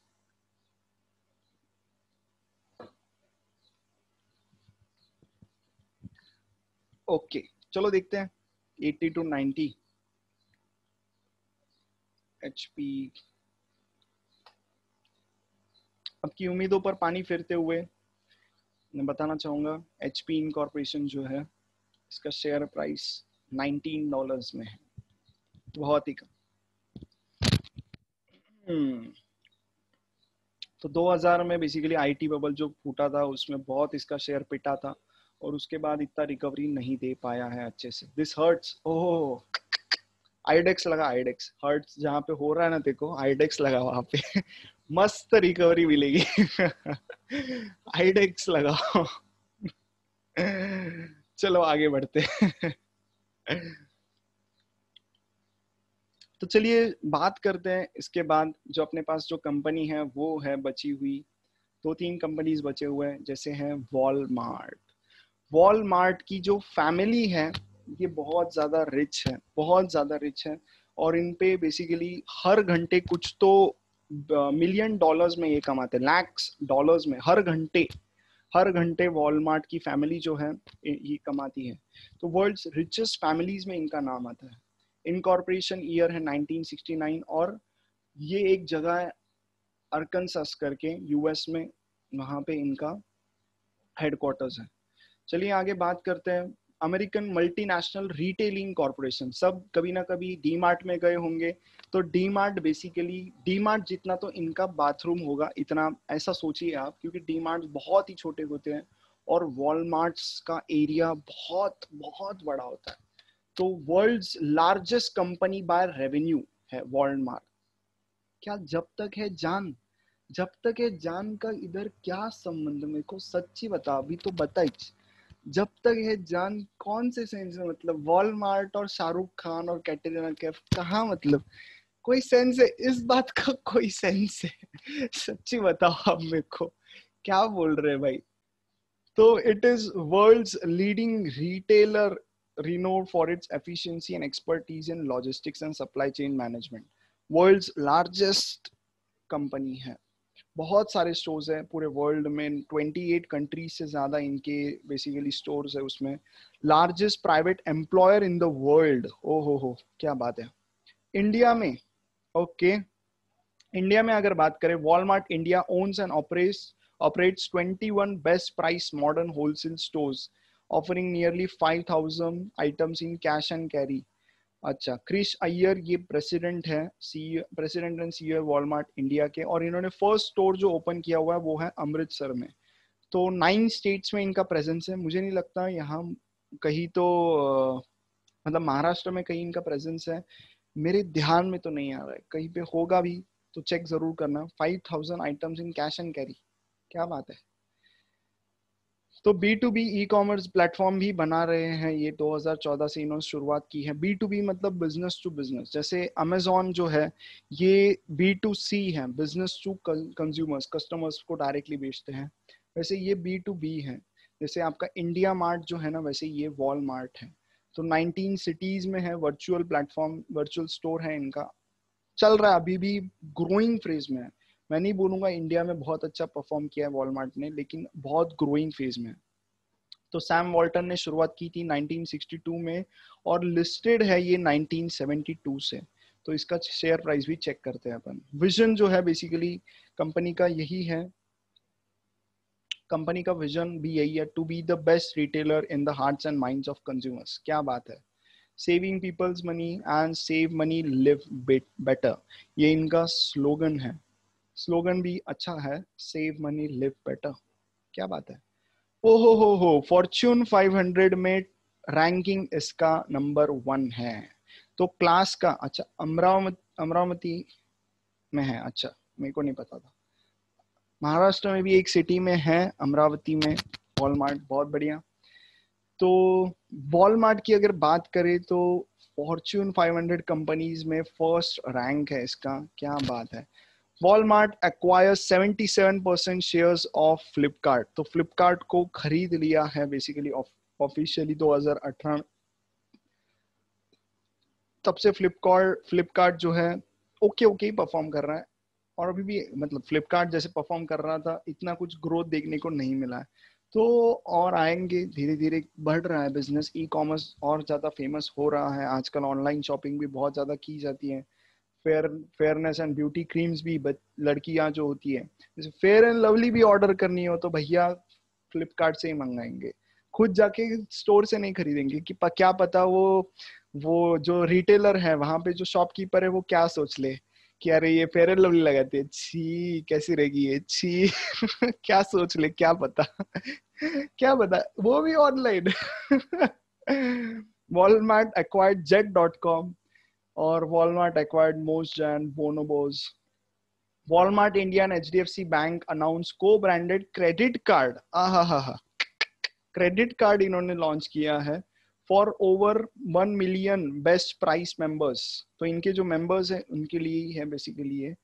ओके चलो देखते हैं 80 to 90 अब की उम्मीदों पर पानी फिरते हुए मैं बताना चाहूंगा एचपी इन इनकॉर्पोरेशन जो है इसका शेयर प्राइस 19 डॉलर्स में है बहुत ही कम हम्म। तो 2000 में बेसिकली आईटी बबल जो फूटा था उसमें बहुत इसका शेयर पिटा था और उसके बाद इतना रिकवरी नहीं दे पाया है अच्छे से दिस हर्ट्स ओह आईडेक्स लगा आईडेक्स हर्ट्स जहाँ पे हो रहा है ना देखो आईडेक्स लगा वहां पे मस्त रिकवरी मिलेगी आईडेक्स लगाओ चलो आगे बढ़ते तो चलिए बात करते हैं इसके बाद जो अपने पास जो कंपनी है वो है बची हुई दो तो तीन कंपनीज बचे हुए हैं जैसे हैं वॉलमार्ट वॉलमार्ट की जो फैमिली है ये बहुत ज्यादा रिच है बहुत ज्यादा रिच है और इन बेसिकली हर घंटे कुछ तो मिलियन डॉलर्स में ये कमाते हैं लैक्स डॉलर्स में हर घंटे हर घंटे वॉलमार्ट की फैमिली जो है ये कमाती है तो वर्ल्ड्स रिचेस्ट फैमिलीज में इनका नाम आता है इनकॉर्पोरेशन ईयर है 1969 और ये एक जगह है अर्कनसस करके यूएस में वहाँ पे इनका हेडक्वार्टर्स है चलिए आगे बात करते हैं अमेरिकन मल्टीनेशनल रिटेलिंग कॉरपोरेशन सब कभी ना कभी डी मार्ट में गए होंगे तो D Mart basically D Mart जितना तो इनका बाथरूम होगा इतना ऐसा सोचिए आप क्योंकि डी मार्ट बहुत ही छोटे होते हैं और वॉलमार्ट का एरिया बहुत बहुत बड़ा होता है तो world largest company by revenue है वॉलमार्ट क्या जब तक है जान जब तक है जान का इधर क्या संबंध मेरे को सच्ची बता अभी तो बताइए जब तक है जान कौन से सेंस में मतलब वॉलमार्ट और शाहरुख खान और कैटरीना कैफ कहा मतलब कोई सेंस है इस बात का कोई सेंस है सच्ची बताओ आप मेरे को क्या बोल रहे भाई तो it is world's leading retailer renowned for its efficiency and expertise in logistics and supply chain management world's largest company है बहुत सारे स्टोर्स हैं पूरे वर्ल्ड में 28 कंट्रीज से ज़्यादा इनके बेसिकली स्टोर्स है उसमें largest private employer in the world ओ हो हो क्या बात है इंडिया में ओके okay. इंडिया में अगर बात करें Walmart India owns and operate operates 21 best price modern wholesale stores offering nearly 5000 items in cash and carry अच्छा क्रिश अय्यर ये प्रेसिडेंट है सी president and CEO Walmart India के और इन्होंने फर्स्ट स्टोर जो ओपन किया हुआ है वो है अमृतसर में तो नाइन स्टेट्स में इनका प्रेजेंस है मुझे नहीं लगता यहाँ कहीं तो मतलब महाराष्ट्र में कहीं इनका प्रेजेंस है मेरे ध्यान में तो नहीं आ रहा है कहीं पे होगा भी तो चेक जरूर करना five thousand items in cash and carry क्या बात है तो B to B e commerce platform भी बना रहे हैं ये 2014 से इन्होंने शुरुआत की है बी टू बी मतलब बिजनेस टू बिजनेस जैसे अमेजोन जो है ये बी टू सी है बिजनेस टू कंज्यूमर्स कस्टमर्स को डायरेक्टली बेचते हैं वैसे ये बी टू बी है जैसे आपका इंडिया मार्ट जो है ना वैसे ये वॉल मार्ट है तो 19 सिटीज में है वर्चुअल प्लेटफॉर्म वर्चुअल स्टोर है इनका चल रहा है अभी भी ग्रोइंग फ्रेज में है मैं नहीं बोलूंगा इंडिया में बहुत अच्छा परफॉर्म किया है वॉलमार्ट ने लेकिन बहुत ग्रोइंग फेज में तो सैम वॉल्टन ने शुरुआत की थी 1962 में और लिस्टेड है ये 1972 से तो इसका शेयर प्राइस भी चेक करते हैं अपन विजन जो है बेसिकली कंपनी का यही है कंपनी का विजन भी यही है to be the best retailer in the hearts and minds of consumers क्या बात है saving people's money and save money live better ये इनका स्लोगन है स्लोगन भी अच्छा है सेव मनी लिव बेटर क्या बात है ओ हो हो हो फॉर्च्यून 500 में रैंकिंग इसका नंबर वन है तो क्लास का अच्छा अमरावती अमरावती में है अच्छा मेरे को नहीं पता था महाराष्ट्र में भी एक सिटी में है अमरावती में वॉलमार्ट बहुत बढ़िया तो वॉलमार्ट की अगर बात करें तो फॉर्च्यून 500 कंपनीज में फर्स्ट रैंक है इसका क्या बात है Walmart acquire 77 percent shares of Flipkart तो फ्लिपकार्ट को खरीद लिया है बेसिकली ऑफिशियली 2018 तब से फ्लिपकार्ट फ्लिपकार्ट जो है ओके ओके ही परफॉर्म कर रहा है और अभी भी मतलब फ्लिपकार्ट जैसे परफॉर्म कर रहा था इतना कुछ ग्रोथ देखने को नहीं मिला है तो और आएंगे धीरे धीरे बढ़ रहा है बिजनेस ई कॉमर्स और ज़्यादा फेमस हो रहा है आजकल ऑनलाइन शॉपिंग भी बहुत ज़्यादा की जाती है fair fairness and beauty creams भी लड़कियां जो होती है जैसे फेयर एंड लवली भी ऑर्डर करनी हो तो भैया फ्लिपकार्ट से ही मंगाएंगे खुद जाके स्टोर से नहीं खरीदेंगे कि प, क्या पता वो वो जो रिटेलर है वहां पे जो शॉपकीपर है वो क्या सोच ले कि अरे ये फेयर एंड लवली लगाते छी कैसी रहेगी ये छी [laughs] क्या सोच ले क्या पता [laughs] क्या पता वो भी online Walmart acquired Jet dot com और Walmart acquired most and Bonobos Walmart India and HDFC Bank announced co-branded credit card. Ah credit card इन्होंने लॉन्च किया है for over one million best price members तो इनके जो members हैं उनके लिए ही है बेसिकली ये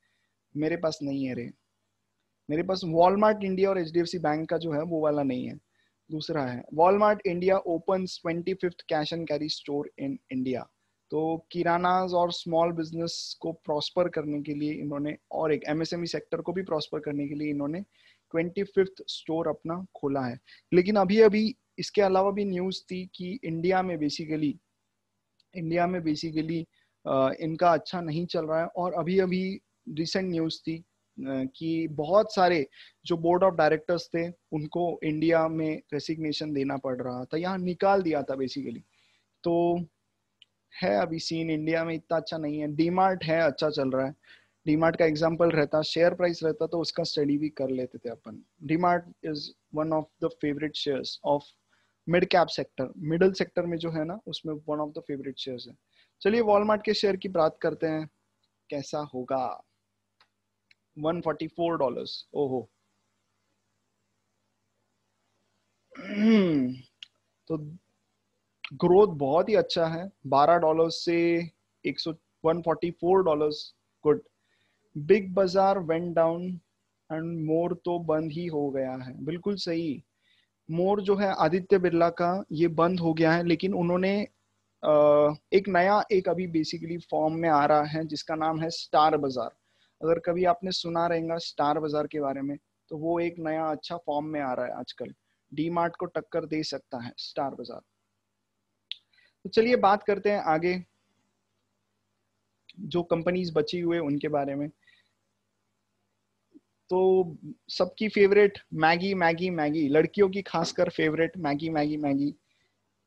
मेरे पास नहीं है रे मेरे पास वॉलमार्ट इंडिया और एच बैंक का जो है वो वाला नहीं है दूसरा है Walmart India open twenty fifth cash and carry store in India तो किराना और स्मॉल बिजनेस को प्रॉस्पर करने के लिए इन्होंने और एक एमएसएमई e सेक्टर को भी प्रॉस्पर करने के लिए इन्होंने ट्वेंटी फिफ्थ स्टोर अपना खोला है लेकिन अभी अभी इसके अलावा भी न्यूज़ थी कि इंडिया में बेसिकली इंडिया में बेसिकली इनका अच्छा नहीं चल रहा है और अभी अभी रिसेंट न्यूज़ थी कि बहुत सारे जो बोर्ड ऑफ डायरेक्टर्स थे उनको इंडिया में रेसिग्नेशन देना पड़ रहा था यहाँ निकाल दिया था बेसिकली तो है अभी सीन इंडिया में इतना अच्छा नहीं है डीमार्ट है अच्छा चल रहा है डीमार्ट का एग्जाम्पल रहता शेयर प्राइस रहता तो उसका स्टडी भी कर लेते थे अपन DMart is one of the favourite share of mid cap sector middle sector में जो है ना उसमें one of the favourite share है चलिए वॉलमार्ट के शेयर की बात करते हैं कैसा होगा 144 डॉलर्स ओहो [clears throat] तो ग्रोथ बहुत ही अच्छा है 12 डॉलर से 144 dollars good big Bazaar went down and more तो बंद ही हो गया है बिल्कुल सही मोर जो है आदित्य बिरला का ये बंद हो गया है लेकिन उन्होंने एक नया एक अभी बेसिकली फॉर्म में आ रहा है जिसका नाम है स्टार बाजार अगर कभी आपने सुना रहेगा स्टार बाजार के बारे में तो वो एक नया अच्छा फॉर्म में आ रहा है आजकल डी मार्ट को टक्कर दे सकता है स्टार बाजार तो चलिए बात करते हैं आगे जो कंपनीज बची हुए उनके बारे में तो सबकी फेवरेट मैगी मैगी मैगी लड़कियों की खासकर फेवरेट मैगी मैगी मैगी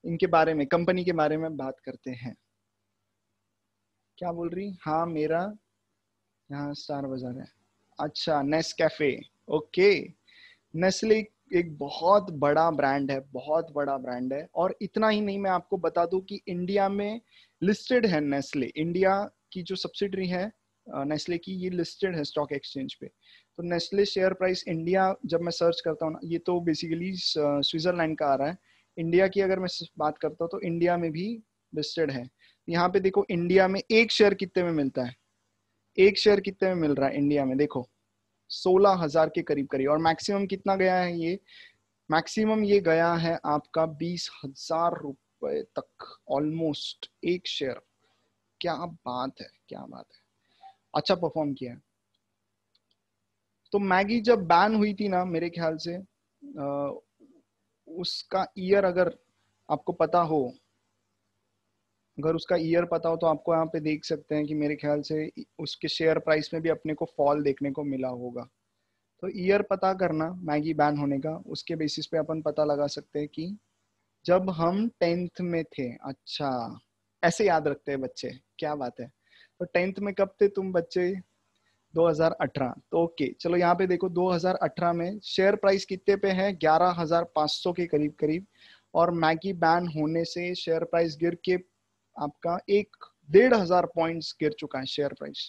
इनके बारे में कंपनी के बारे में बात करते हैं क्या बोल रही हाँ मेरा यहाँ स्टार बाजार है अच्छा नेस कैफे ओके नेस्ले एक बहुत बड़ा ब्रांड है बहुत बड़ा ब्रांड है और इतना ही नहीं मैं आपको बता दूं कि इंडिया में लिस्टेड है नेस्ले इंडिया की जो सब्सिडरी है नेस्ले की ये लिस्टेड है स्टॉक एक्सचेंज पे तो नेस्ले शेयर प्राइस इंडिया जब मैं सर्च करता हूँ ना ये तो बेसिकली स्विट्जरलैंड का आ रहा है इंडिया की अगर मैं बात करता हूँ तो इंडिया में भी लिस्टेड है यहाँ पे देखो इंडिया में एक शेयर कितने में मिलता है एक शेयर कितने में मिल रहा है इंडिया में देखो सोलह हजार के करीब करीब और मैक्सिमम कितना गया है ये मैक्सिमम ये गया है आपका बीस हजार रुपए तक ऑलमोस्ट एक शेयर क्या बात है क्या बात है अच्छा परफॉर्म किया है तो मैगी जब बैन हुई थी ना मेरे ख्याल से आ, उसका ईयर अगर आपको पता हो अगर उसका ईयर पता हो तो आपको यहाँ पे देख सकते हैं कि मेरे ख्याल से उसके शेयर प्राइस में भी अपने को फॉल देखने को मिला होगा तो ईयर पता करना मैगी बैन होने का उसके बेसिस पे अपन पता लगा सकते हैं कि जब हम टेंथ में थे अच्छा ऐसे याद रखते हैं बच्चे क्या बात है तो टेंथ में कब थे तुम बच्चे 2018 तो ओके चलो यहाँ पे देखो 2018 में शेयर प्राइस कितने पे है 11,500 के करीब करीब और मैगी बैन होने से शेयर प्राइस गिर के आपका एक डेढ़ हजार पॉइंट्स गिर चुका है शेयर प्राइस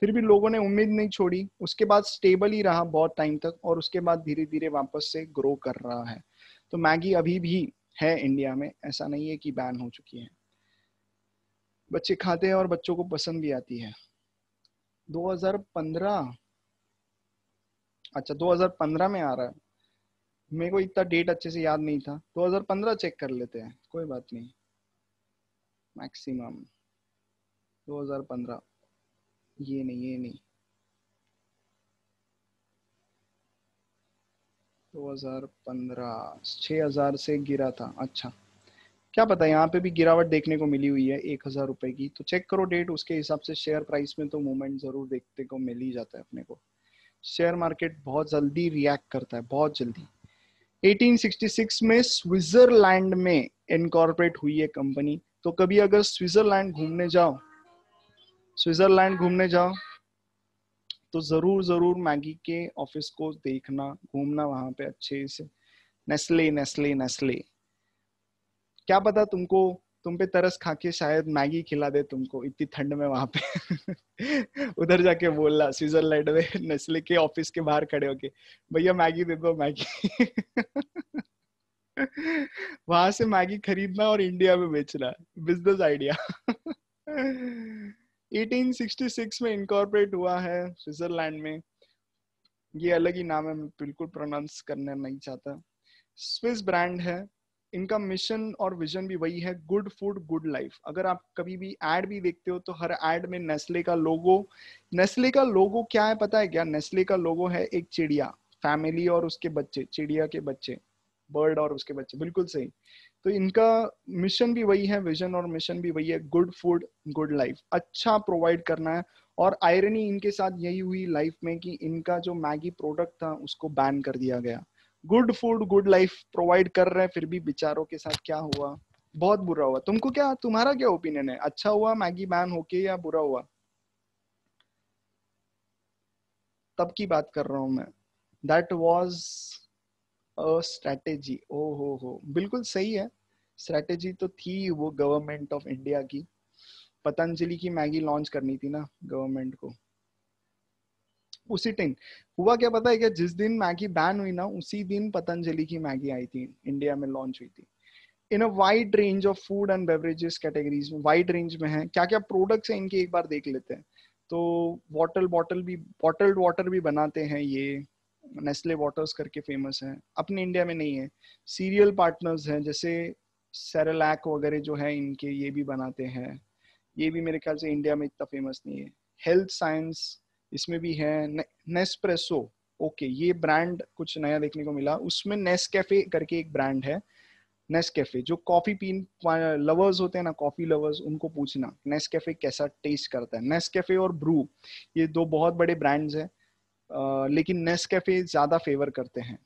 फिर भी लोगों ने उम्मीद नहीं छोड़ी उसके बाद स्टेबल ही रहा बहुत टाइम तक और उसके बाद धीरे धीरे वापस से ग्रो कर रहा है तो मैगी अभी भी है इंडिया में ऐसा नहीं है कि बैन हो चुकी है बच्चे खाते हैं और बच्चों को पसंद भी आती है 2015 अच्छा 2015 में आ रहा है मेरे को इतना डेट अच्छे से याद नहीं था 2015 चेक कर लेते हैं कोई बात नहीं मैक्सिमम 2015 ये नहीं ये नहीं 2015 6000 से गिरा था अच्छा क्या पता यहाँ पे भी गिरावट देखने को मिली हुई है एक हजार रुपए की तो चेक करो डेट उसके हिसाब से शेयर प्राइस में तो मूवमेंट जरूर देखने को मिल ही जाता है अपने को शेयर मार्केट बहुत जल्दी रिएक्ट करता है बहुत जल्दी 1866 में स्विट्जरलैंड में इनकॉर्पोरेट हुई है कंपनी तो कभी अगर स्विट्जरलैंड घूमने जाओ स्विट्जरलैंड घूमने जाओ तो जरूर जरूर मैगी के ऑफिस को देखना घूमना वहां पे अच्छे से नेस्ले नेस्ले नेस्ले क्या पता तुमको तुम पे तरस खा के शायद मैगी खिला दे तुमको इतनी ठंड में वहां पे [laughs] उधर जाके बोल रहा स्विट्जरलैंड में नेस्ले के ऑफिस के बाहर खड़े होके भैया मैगी दे दो मैगी [laughs] वहां से मैगी खरीदना और इंडिया में बेचना बिजनेस आइडिया 1866 में इनकॉर्पोरेट हुआ है स्विट्जरलैंड में ये अलग ही नाम है मैं बिल्कुल प्रोनाउंस करने नहीं चाहता स्विस ब्रांड है इनका मिशन और विजन भी वही है गुड फूड गुड लाइफ अगर आप कभी भी एड भी देखते हो तो हर एड में नेस्ले का लोगो नेस्ले का लोगो क्या है पता है क्या नेस्ले का लोगो है एक चिड़िया फैमिली और उसके बच्चे चिड़िया के बच्चे बर्ड और उसके बच्चे बिल्कुल सही तो इनका मिशन भी वही है विजन और मिशन भी वही है गुड फूड गुड लाइफ अच्छा प्रोवाइड करना है और आयरनी इनके साथ यही हुई लाइफ में कि इनका जो मैगी प्रोडक्ट था उसको बैन कर दिया गया good food good life provide कर रहे हैं फिर भी बिचारों के साथ क्या हुआ बहुत बुरा हुआ तुमको क्या तुम्हारा क्या ओपिनियन है अच्छा हुआ मैगी बैन होके या बुरा हुआ तब की बात कर रहा हूं मैं दैट वॉज स्ट्रेटेजी ओ हो हो बिल्कुल सही है स्ट्रेटेजी तो थी वो गवर्नमेंट ऑफ इंडिया की पतंजलि की मैगी लॉन्च करनी थी ना गवर्नमेंट को उसी टाइम हुआ क्या पता है क्या जिस दिन मैगी बैन हुई ना उसी दिन पतंजलि की मैगी आई थी इंडिया में लॉन्च हुई थी in a wide range of food and beverages categories में वाइड रेंज में है क्या क्या प्रोडक्ट्स हैं इनके एक बार देख लेते हैं तो बॉटल बॉटल भी बॉटल्ड वाटर भी बनाते हैं ये नेस्ले वाटर्स करके फेमस है अपने इंडिया में नहीं है सीरियल पार्टनर्स हैं जैसे सेरेलैक वगैरह जो है इनके ये भी बनाते हैं ये भी मेरे ख्याल से इंडिया में इतना फेमस नहीं है हेल्थ साइंस इसमें भी है नेस्प्रेसो ओके ये ब्रांड कुछ नया देखने को मिला उसमें नेस कैफे करके एक ब्रांड है नेस कैफे जो कॉफी पीन लवर्स होते हैं ना कॉफी लवर्स उनको पूछना नेस कैफे कैसा टेस्ट करता है नेस कैफे और ब्रू ये दो बहुत बड़े ब्रांड्स हैं लेकिन नेस कैफे ज़्यादा फेवर करते हैं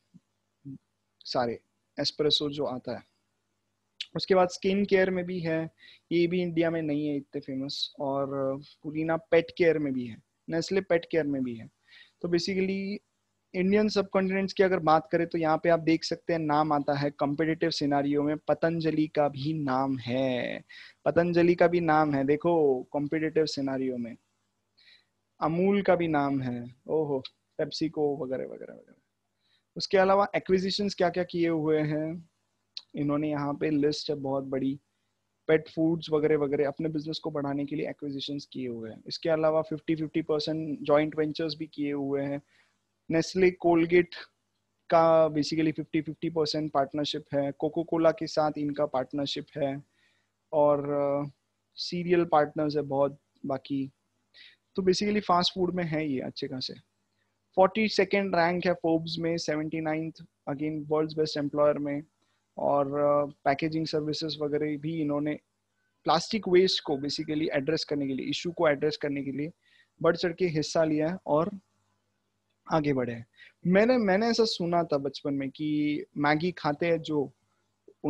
सारे एस्प्रेसो जो आता है उसके बाद स्किन केयर में भी है ये भी इंडिया में नहीं है इतने फेमस और पुदीना पेट केयर में भी है नेस्ले पेट केयर में भी है तो बेसिकली इंडियन सब कॉन्टिनेंट्स की अगर बात करें तो यहाँ पे आप देख सकते हैं नाम आता है कॉम्पिटेटिव सिनारियो में पतंजलि का भी नाम है पतंजलि का भी नाम है देखो कॉम्पिटेटिव सिनारियो में अमूल का भी नाम है ओहो पेप्सिको वगैरह वगैरह वगैरह उसके अलावा एक्विजिशन क्या क्या किए हुए हैं इन्होंने यहाँ पे लिस्ट है बहुत बड़ी पेट फूड्स वगैरह वगैरह अपने बिजनेस को बढ़ाने के लिए एक्विजिशन किए हुए हैं इसके अलावा 50 50 परसेंट जॉइंट वेंचर्स भी किए हुए हैं नेस्ले कोलगेट का बेसिकली 50 50 परसेंट पार्टनरशिप है कोको कोला के साथ इनका पार्टनरशिप है और सीरियल uh, पार्टनर्स है बहुत बाकी तो बेसिकली फास्ट फूड में है ये अच्छे खासे फोर्टी सेकेंड रैंक है फोर्ब्स में seventy ninth again world best employer में और पैकेजिंग uh, सर्विसेज वगैरह भी इन्होंने प्लास्टिक वेस्ट को बेसिकली एड्रेस करने के लिए इशू को एड्रेस करने के लिए बढ़ चढ़ के हिस्सा लिया है और आगे बढ़े हैं मैंने मैंने ऐसा सुना था बचपन में कि मैगी खाते हैं जो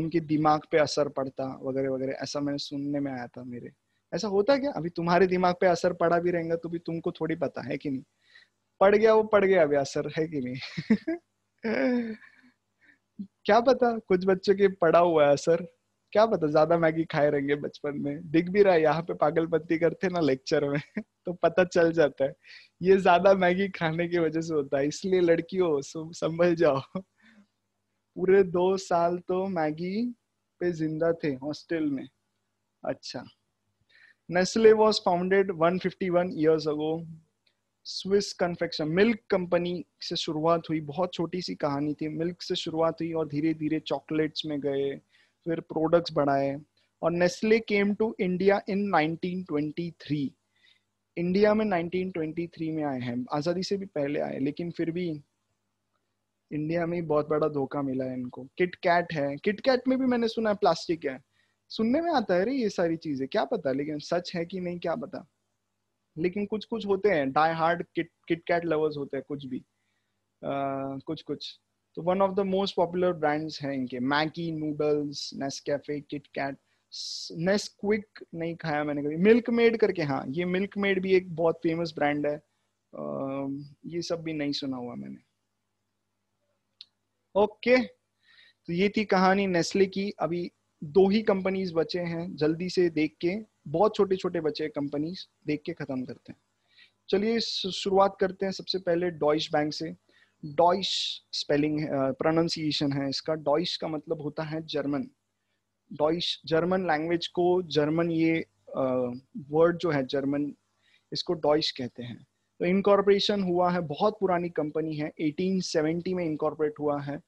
उनके दिमाग पे असर पड़ता वगैरह वगैरह ऐसा मैंने सुनने में आया था मेरे ऐसा होता क्या अभी तुम्हारे दिमाग पे असर पड़ा भी रहेगा तो भी तुमको थोड़ी पता है कि नहीं पड़ गया वो पड़ गया अभी असर है कि नहीं [laughs] क्या पता कुछ बच्चों के पड़ा हुआ है असर क्या पता ज्यादा मैगी खाए रहेंगे बचपन में दिख भी रहा है यहाँ पे पत्ती करते ना लेक्चर में [laughs] तो पता चल जाता है ये ज्यादा मैगी खाने की वजह से होता है इसलिए लड़कियों संभल जाओ [laughs] पूरे दो साल तो मैगी पे जिंदा थे हॉस्टल में अच्छा Nestle was founded 151 years ago. Swiss confection milk company से शुरुआत हुई बहुत छोटी सी कहानी थी मिल्क से शुरुआत हुई और धीरे धीरे चॉकलेट्स में गए फिर प्रोडक्ट्स बढ़ाए और Nestle came to India in 1923 India में 1923 में आए हैं आज़ादी से भी पहले आए लेकिन फिर भी इंडिया में बहुत बड़ा धोखा मिला है इनको किट कैट है किट कैट में भी मैंने सुना है प्लास्टिक है सुनने में आता है रे ये सारी चीजें क्या पता लेकिन सच है कि नहीं क्या पता लेकिन कुछ कुछ होते हैं die hard Kit Kat lovers होते हैं कुछ भी आ, कुछ कुछ तो one of the most popular brands हैं इनके Maggi noodles Nescafe Kit Kat Nesquik नहीं खाया मैंने कभी मिल्क मेड करके हाँ ये मिल्क मेड भी एक बहुत फेमस ब्रांड है आ, ये सब भी नहीं सुना हुआ मैंने ओके तो ये थी कहानी नेस्ले की अभी दो ही कंपनीज बचे हैं जल्दी से देख के बहुत छोटे छोटे बचे कंपनीज देख के खत्म करते हैं चलिए शुरुआत करते हैं सबसे पहले डॉइश बैंक से डॉइश स्पेलिंग प्रोनाउंसिएशन है इसका डॉइश का मतलब होता है जर्मन डॉइश जर्मन लैंग्वेज को जर्मन ये वर्ड uh, जो है जर्मन इसको डॉइश कहते हैं तो इनकॉर्पोरेशन हुआ है बहुत पुरानी कंपनी है 1870 में इनकॉर्पोरेट हुआ है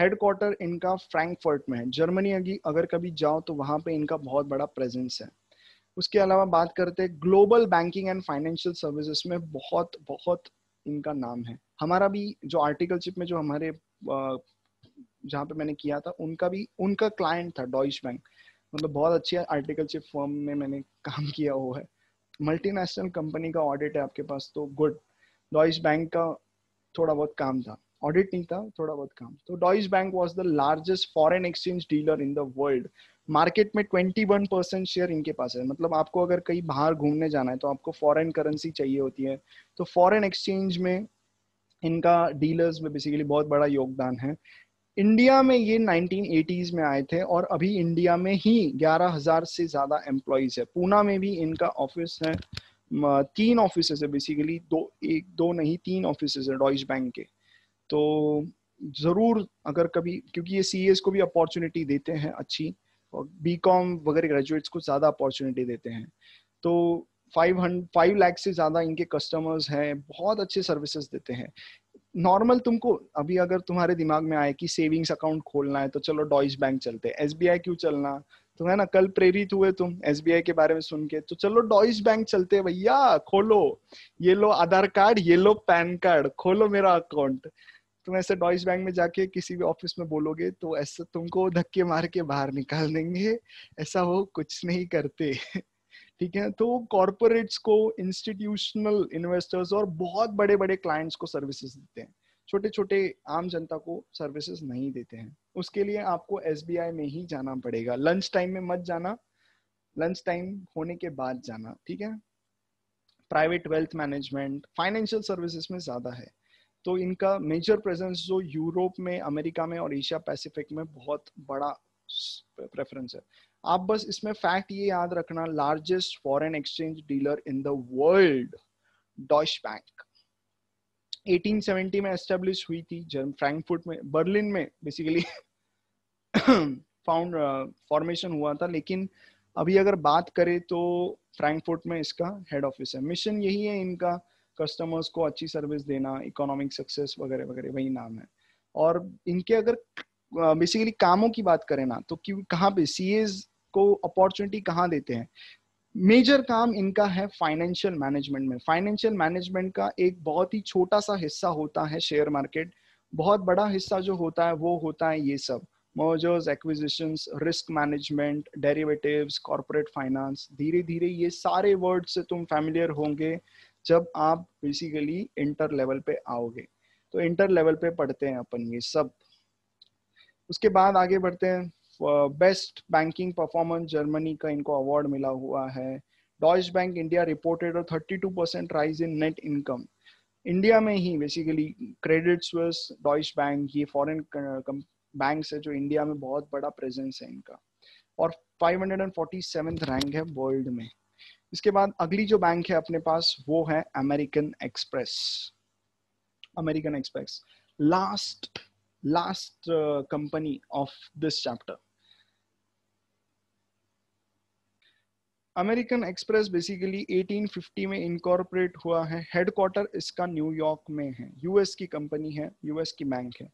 हेडक्वार्टर इनका फ्रैंकफर्ट में है जर्मनी अगर कभी जाओ तो वहां पे इनका बहुत बड़ा प्रेजेंस है उसके अलावा बात करते हैं global banking and financial services में बहुत बहुत इनका नाम है हमारा भी जो चिप में जो हमारे जहाँ पे मैंने किया था उनका भी उनका क्लाइंट था डॉइस बैंक मतलब बहुत अच्छी आर्टिकलशिप फर्म में मैंने काम किया हुआ है मल्टीनेशनल कंपनी का ऑडिट है आपके पास तो गुड डॉइस बैंक का थोड़ा बहुत काम था ऑडिट नहीं था थोड़ा बहुत काम तो Deutsche Bank was the largest foreign exchange dealer in the world market में ट्वेंटी वन परसेंट शेयर इनके पास है मतलब आपको अगर कहीं बाहर घूमने जाना है तो आपको फॉरेन करेंसी चाहिए होती है तो फॉरेन एक्सचेंज में इनका डीलर्स में बेसिकली बहुत बड़ा योगदान है इंडिया में ये 1980s में आए थे और अभी इंडिया में ही 11,000 से ज़्यादा एम्प्लॉयज़ है पूना में भी इनका ऑफिस है तीन ऑफिस है बेसिकली दो एक दो नहीं तीन ऑफिस है डॉइस बैंक के तो ज़रूर अगर कभी क्योंकि ये सी को भी अपॉर्चुनिटी देते हैं अच्छी और बी वगैरह ग्रेजुएट्स को ज़्यादा अपॉर्चुनिटी देते हैं तो फाइव फाइव लैख से ज़्यादा इनके कस्टमर्स हैं बहुत अच्छे सर्विसेज देते हैं नॉर्मल तुमको अभी अगर तुम्हारे दिमाग में आए कि सेविंग्स अकाउंट खोलना है तो चलो डॉइस बैंक चलते हैं एस क्यों चलना तो है ना कल प्रेरित हुए तुम एस के बारे में सुन के तो चलो डॉइस बैंक चलते हैं भैया खोलो ये लो आधार कार्ड ये लो पैन कार्ड खोलो मेरा अकाउंट तुम ऐसे डॉइस बैंक में जाके किसी भी ऑफिस में बोलोगे तो ऐसा तुमको धक्के मार के बाहर निकाल देंगे ऐसा वो कुछ नहीं करते ठीक है तो कॉर्पोरेट्स को इंस्टीट्यूशनल इन्वेस्टर्स और बहुत बड़े बड़े क्लाइंट्स को सर्विसेज देते हैं छोटे छोटे आम जनता को सर्विसेज नहीं देते हैं उसके लिए आपको एस में ही जाना पड़ेगा लंच टाइम में मत जाना लंच टाइम होने के बाद जाना ठीक है private wealth management financial services में ज्यादा है तो इनका मेजर प्रेजेंस जो यूरोप में अमेरिका में और एशिया पैसिफिक में बहुत बड़ा प्रेफरेंस है आप बस इसमें फैक्ट ये याद रखना largest foreign exchange dealer in the world Deutsche Bank 1870 में एस्टेब्लिश हुई थी जर्म फ्रैंकफुर्ट में बर्लिन में बेसिकली फाउंड फॉर्मेशन हुआ था लेकिन अभी अगर बात करें तो फ्रैंकफुर्ट में इसका हेड ऑफिस है मिशन यही है इनका कस्टमर्स को अच्छी सर्विस देना इकोनॉमिक सक्सेस वगैरह वगैरह वही नाम है और इनके अगर बेसिकली uh, कामों की बात करें ना तो कहाँ पे सी को अपॉर्चुनिटी कहाँ देते हैं मेजर काम इनका है फाइनेंशियल मैनेजमेंट में फाइनेंशियल मैनेजमेंट का एक बहुत ही छोटा सा हिस्सा होता है शेयर मार्केट बहुत बड़ा हिस्सा जो होता है वो होता है ये सब mergers acquisition risk management derivatives corporate finance धीरे धीरे ये सारे वर्ड से तुम फैमिलियर होंगे जब आप बेसिकली इंटर लेवल पे आओगे तो इंटर लेवल पे पढ़ते हैं अपन ये सब उसके बाद आगे बढ़ते हैं बेस्ट बैंकिंग परफॉर्मेंस जर्मनी का इनको अवार्ड मिला हुआ है डॉइस बैंक इंडिया रिपोर्टेड और two percent rise in net income India में ही basically Credit Suisse Deutsche Bank ये फॉरेन बैंक है जो इंडिया में बहुत बड़ा प्रेजेंस है इनका और सेवन रैंक है वर्ल्ड में इसके बाद अगली जो बैंक है अपने पास वो है American Express American Express last last company of this chapter American Express basically 1850 में इनकॉर्पोरेट हुआ है हेडक्वार्टर इसका न्यूयॉर्क में है यूएस की कंपनी है यूएस की बैंक है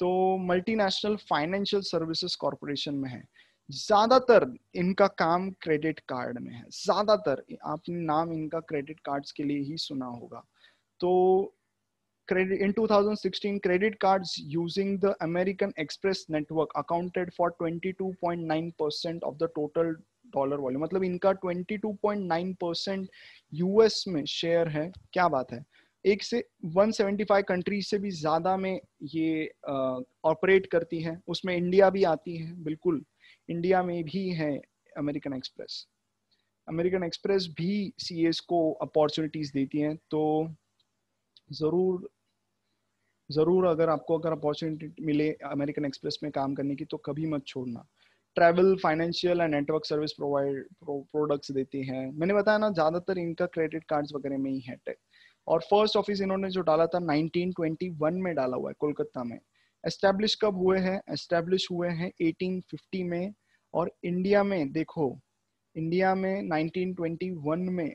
तो मल्टीनेशनल फाइनेंशियल सर्विसेज कॉरपोरेशन में है ज्यादातर इनका काम क्रेडिट कार्ड में है ज्यादातर आपने नाम इनका क्रेडिट कार्ड्स के लिए ही सुना होगा तो credit in 2016 credit cards using the American Express network accounted for 22.9% of the total dollar volume मतलब इनका 22.9 परसेंट यूएस में शेयर है क्या बात है एक से 175 कंट्री से भी ज्यादा में ये ऑपरेट करती है उसमें इंडिया भी आती है बिल्कुल इंडिया में भी है अमेरिकन एक्सप्रेस अमेरिकन एक्सप्रेस भी सी को अपॉर्चुनिटीज़ देती हैं तो ज़रूर ज़रूर अगर आपको अगर अपॉर्चुनिटी मिले अमेरिकन एक्सप्रेस में काम करने की तो कभी मत छोड़ना travel financial and network service provide products देती हैं मैंने बताया ना ज़्यादातर इनका क्रेडिट कार्ड्स वगैरह में ही है और फर्स्ट ऑफिस इन्होंने जो डाला था 1921 में डाला हुआ है कोलकाता में एस्टेब्लिश कब हुए हैं एस्टेब्लिश हुए हैं 1850 में और इंडिया में देखो इंडिया में 1921 में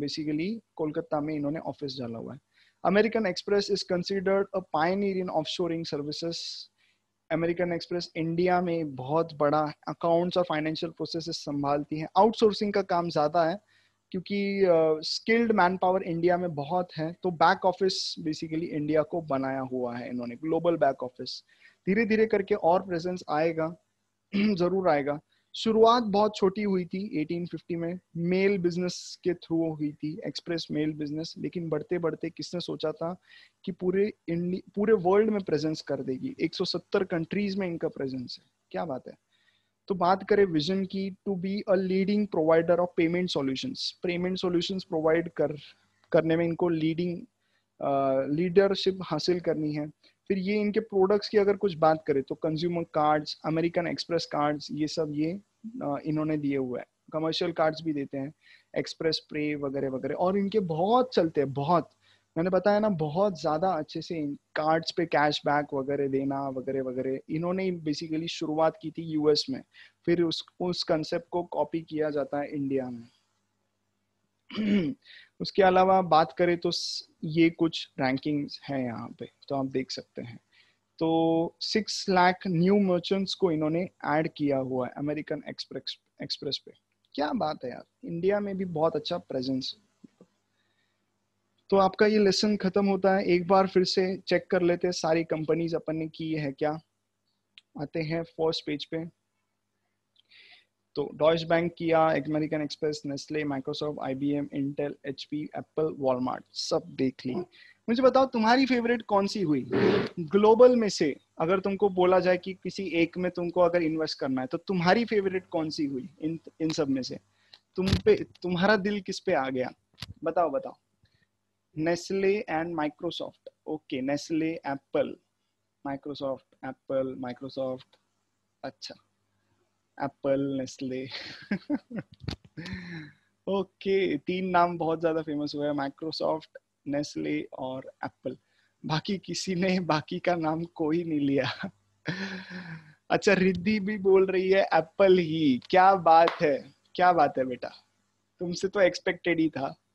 बेसिकली uh, कोलकाता में इन्होंने ऑफिस डाला हुआ है American Express is considered a pioneer in offshoring services American Express India में बहुत बड़ा अकाउंट्स और फाइनेंशियल प्रोसेसेस संभालती है आउटसोर्सिंग का काम ज्यादा है क्योंकि स्किल्ड मैन पावर इंडिया में बहुत है तो बैक ऑफिस बेसिकली इंडिया को बनाया हुआ है इन्होंने ग्लोबल बैक ऑफिस धीरे धीरे करके और प्रेजेंस आएगा [clears throat] जरूर आएगा शुरुआत बहुत छोटी हुई थी 1850 में मेल बिजनेस के थ्रू हुई थी एक्सप्रेस मेल बिजनेस लेकिन बढ़ते बढ़ते किसने सोचा था कि पूरे पूरे वर्ल्ड में प्रेजेंस कर देगी 170 कंट्रीज में इनका प्रेजेंस है क्या बात है तो बात करें विजन की to be a leading provider of payment solutions payment solutions provide कर करने में इनको लीडिंग लीडरशिप uh, हासिल करनी है फिर ये इनके प्रोडक्ट्स की अगर कुछ बात करें तो consumer cards American Express cards ये सब ये इन्होंने दिए हुए हैं कमर्शियल कार्ड्स भी देते हैं एक्सप्रेस प्रे वगैरह वगैरह और इनके बहुत चलते हैं बहुत मैंने बताया ना बहुत ज़्यादा अच्छे से कार्ड्स पे कैश बैक वगैरह देना वगैरह वगैरह इन्होंने बेसिकली शुरुआत की थी यूएस में फिर उस उस कंसेप्ट को कॉपी किया जाता है इंडिया में [clears throat] उसके अलावा बात करें तो ये कुछ रैंकिंग्स हैं यहाँ पे तो आप देख सकते हैं तो सिक्स लाख न्यू मर्चेंट्स को इन्होंने ऐड किया हुआ है अमेरिकन एक्सप्रेस एक्सप्रेस पे क्या बात है यार इंडिया में भी बहुत अच्छा प्रेजेंस है तो आपका ये लेसन खत्म होता है एक बार फिर से चेक कर लेते हैं सारी कंपनीज अपन ने की है क्या आते हैं फर्स्ट पेज पे तो डॉइस बैंक किया American Express Nestle Microsoft IBM Intel HP Apple Walmart सब देख ली मुझे बताओ तुम्हारी फेवरेट कौन सी हुई ग्लोबल में से अगर तुमको बोला जाए कि किसी एक में तुमको अगर इन्वेस्ट करना है तो तुम्हारी फेवरेट कौन सी हुई इन इन सब में से तुम पे तुम्हारा दिल किस पे आ गया बताओ बताओ Nestle and Microsoft. Okay, Nestle, Apple, Microsoft, Apple, Microsoft. acha अच्छा, apple nestle ओके [laughs] तीन नाम बहुत ज्यादा फेमस हुए हैं माइक्रोसॉफ्ट नेस्ले और एप्पल बाकी किसी ने बाकी का नाम कोई नहीं लिया अच्छा रिद्धि भी बोल रही है एप्पल ही क्या बात है क्या बात है बेटा तुमसे तो एक्सपेक्टेड ही था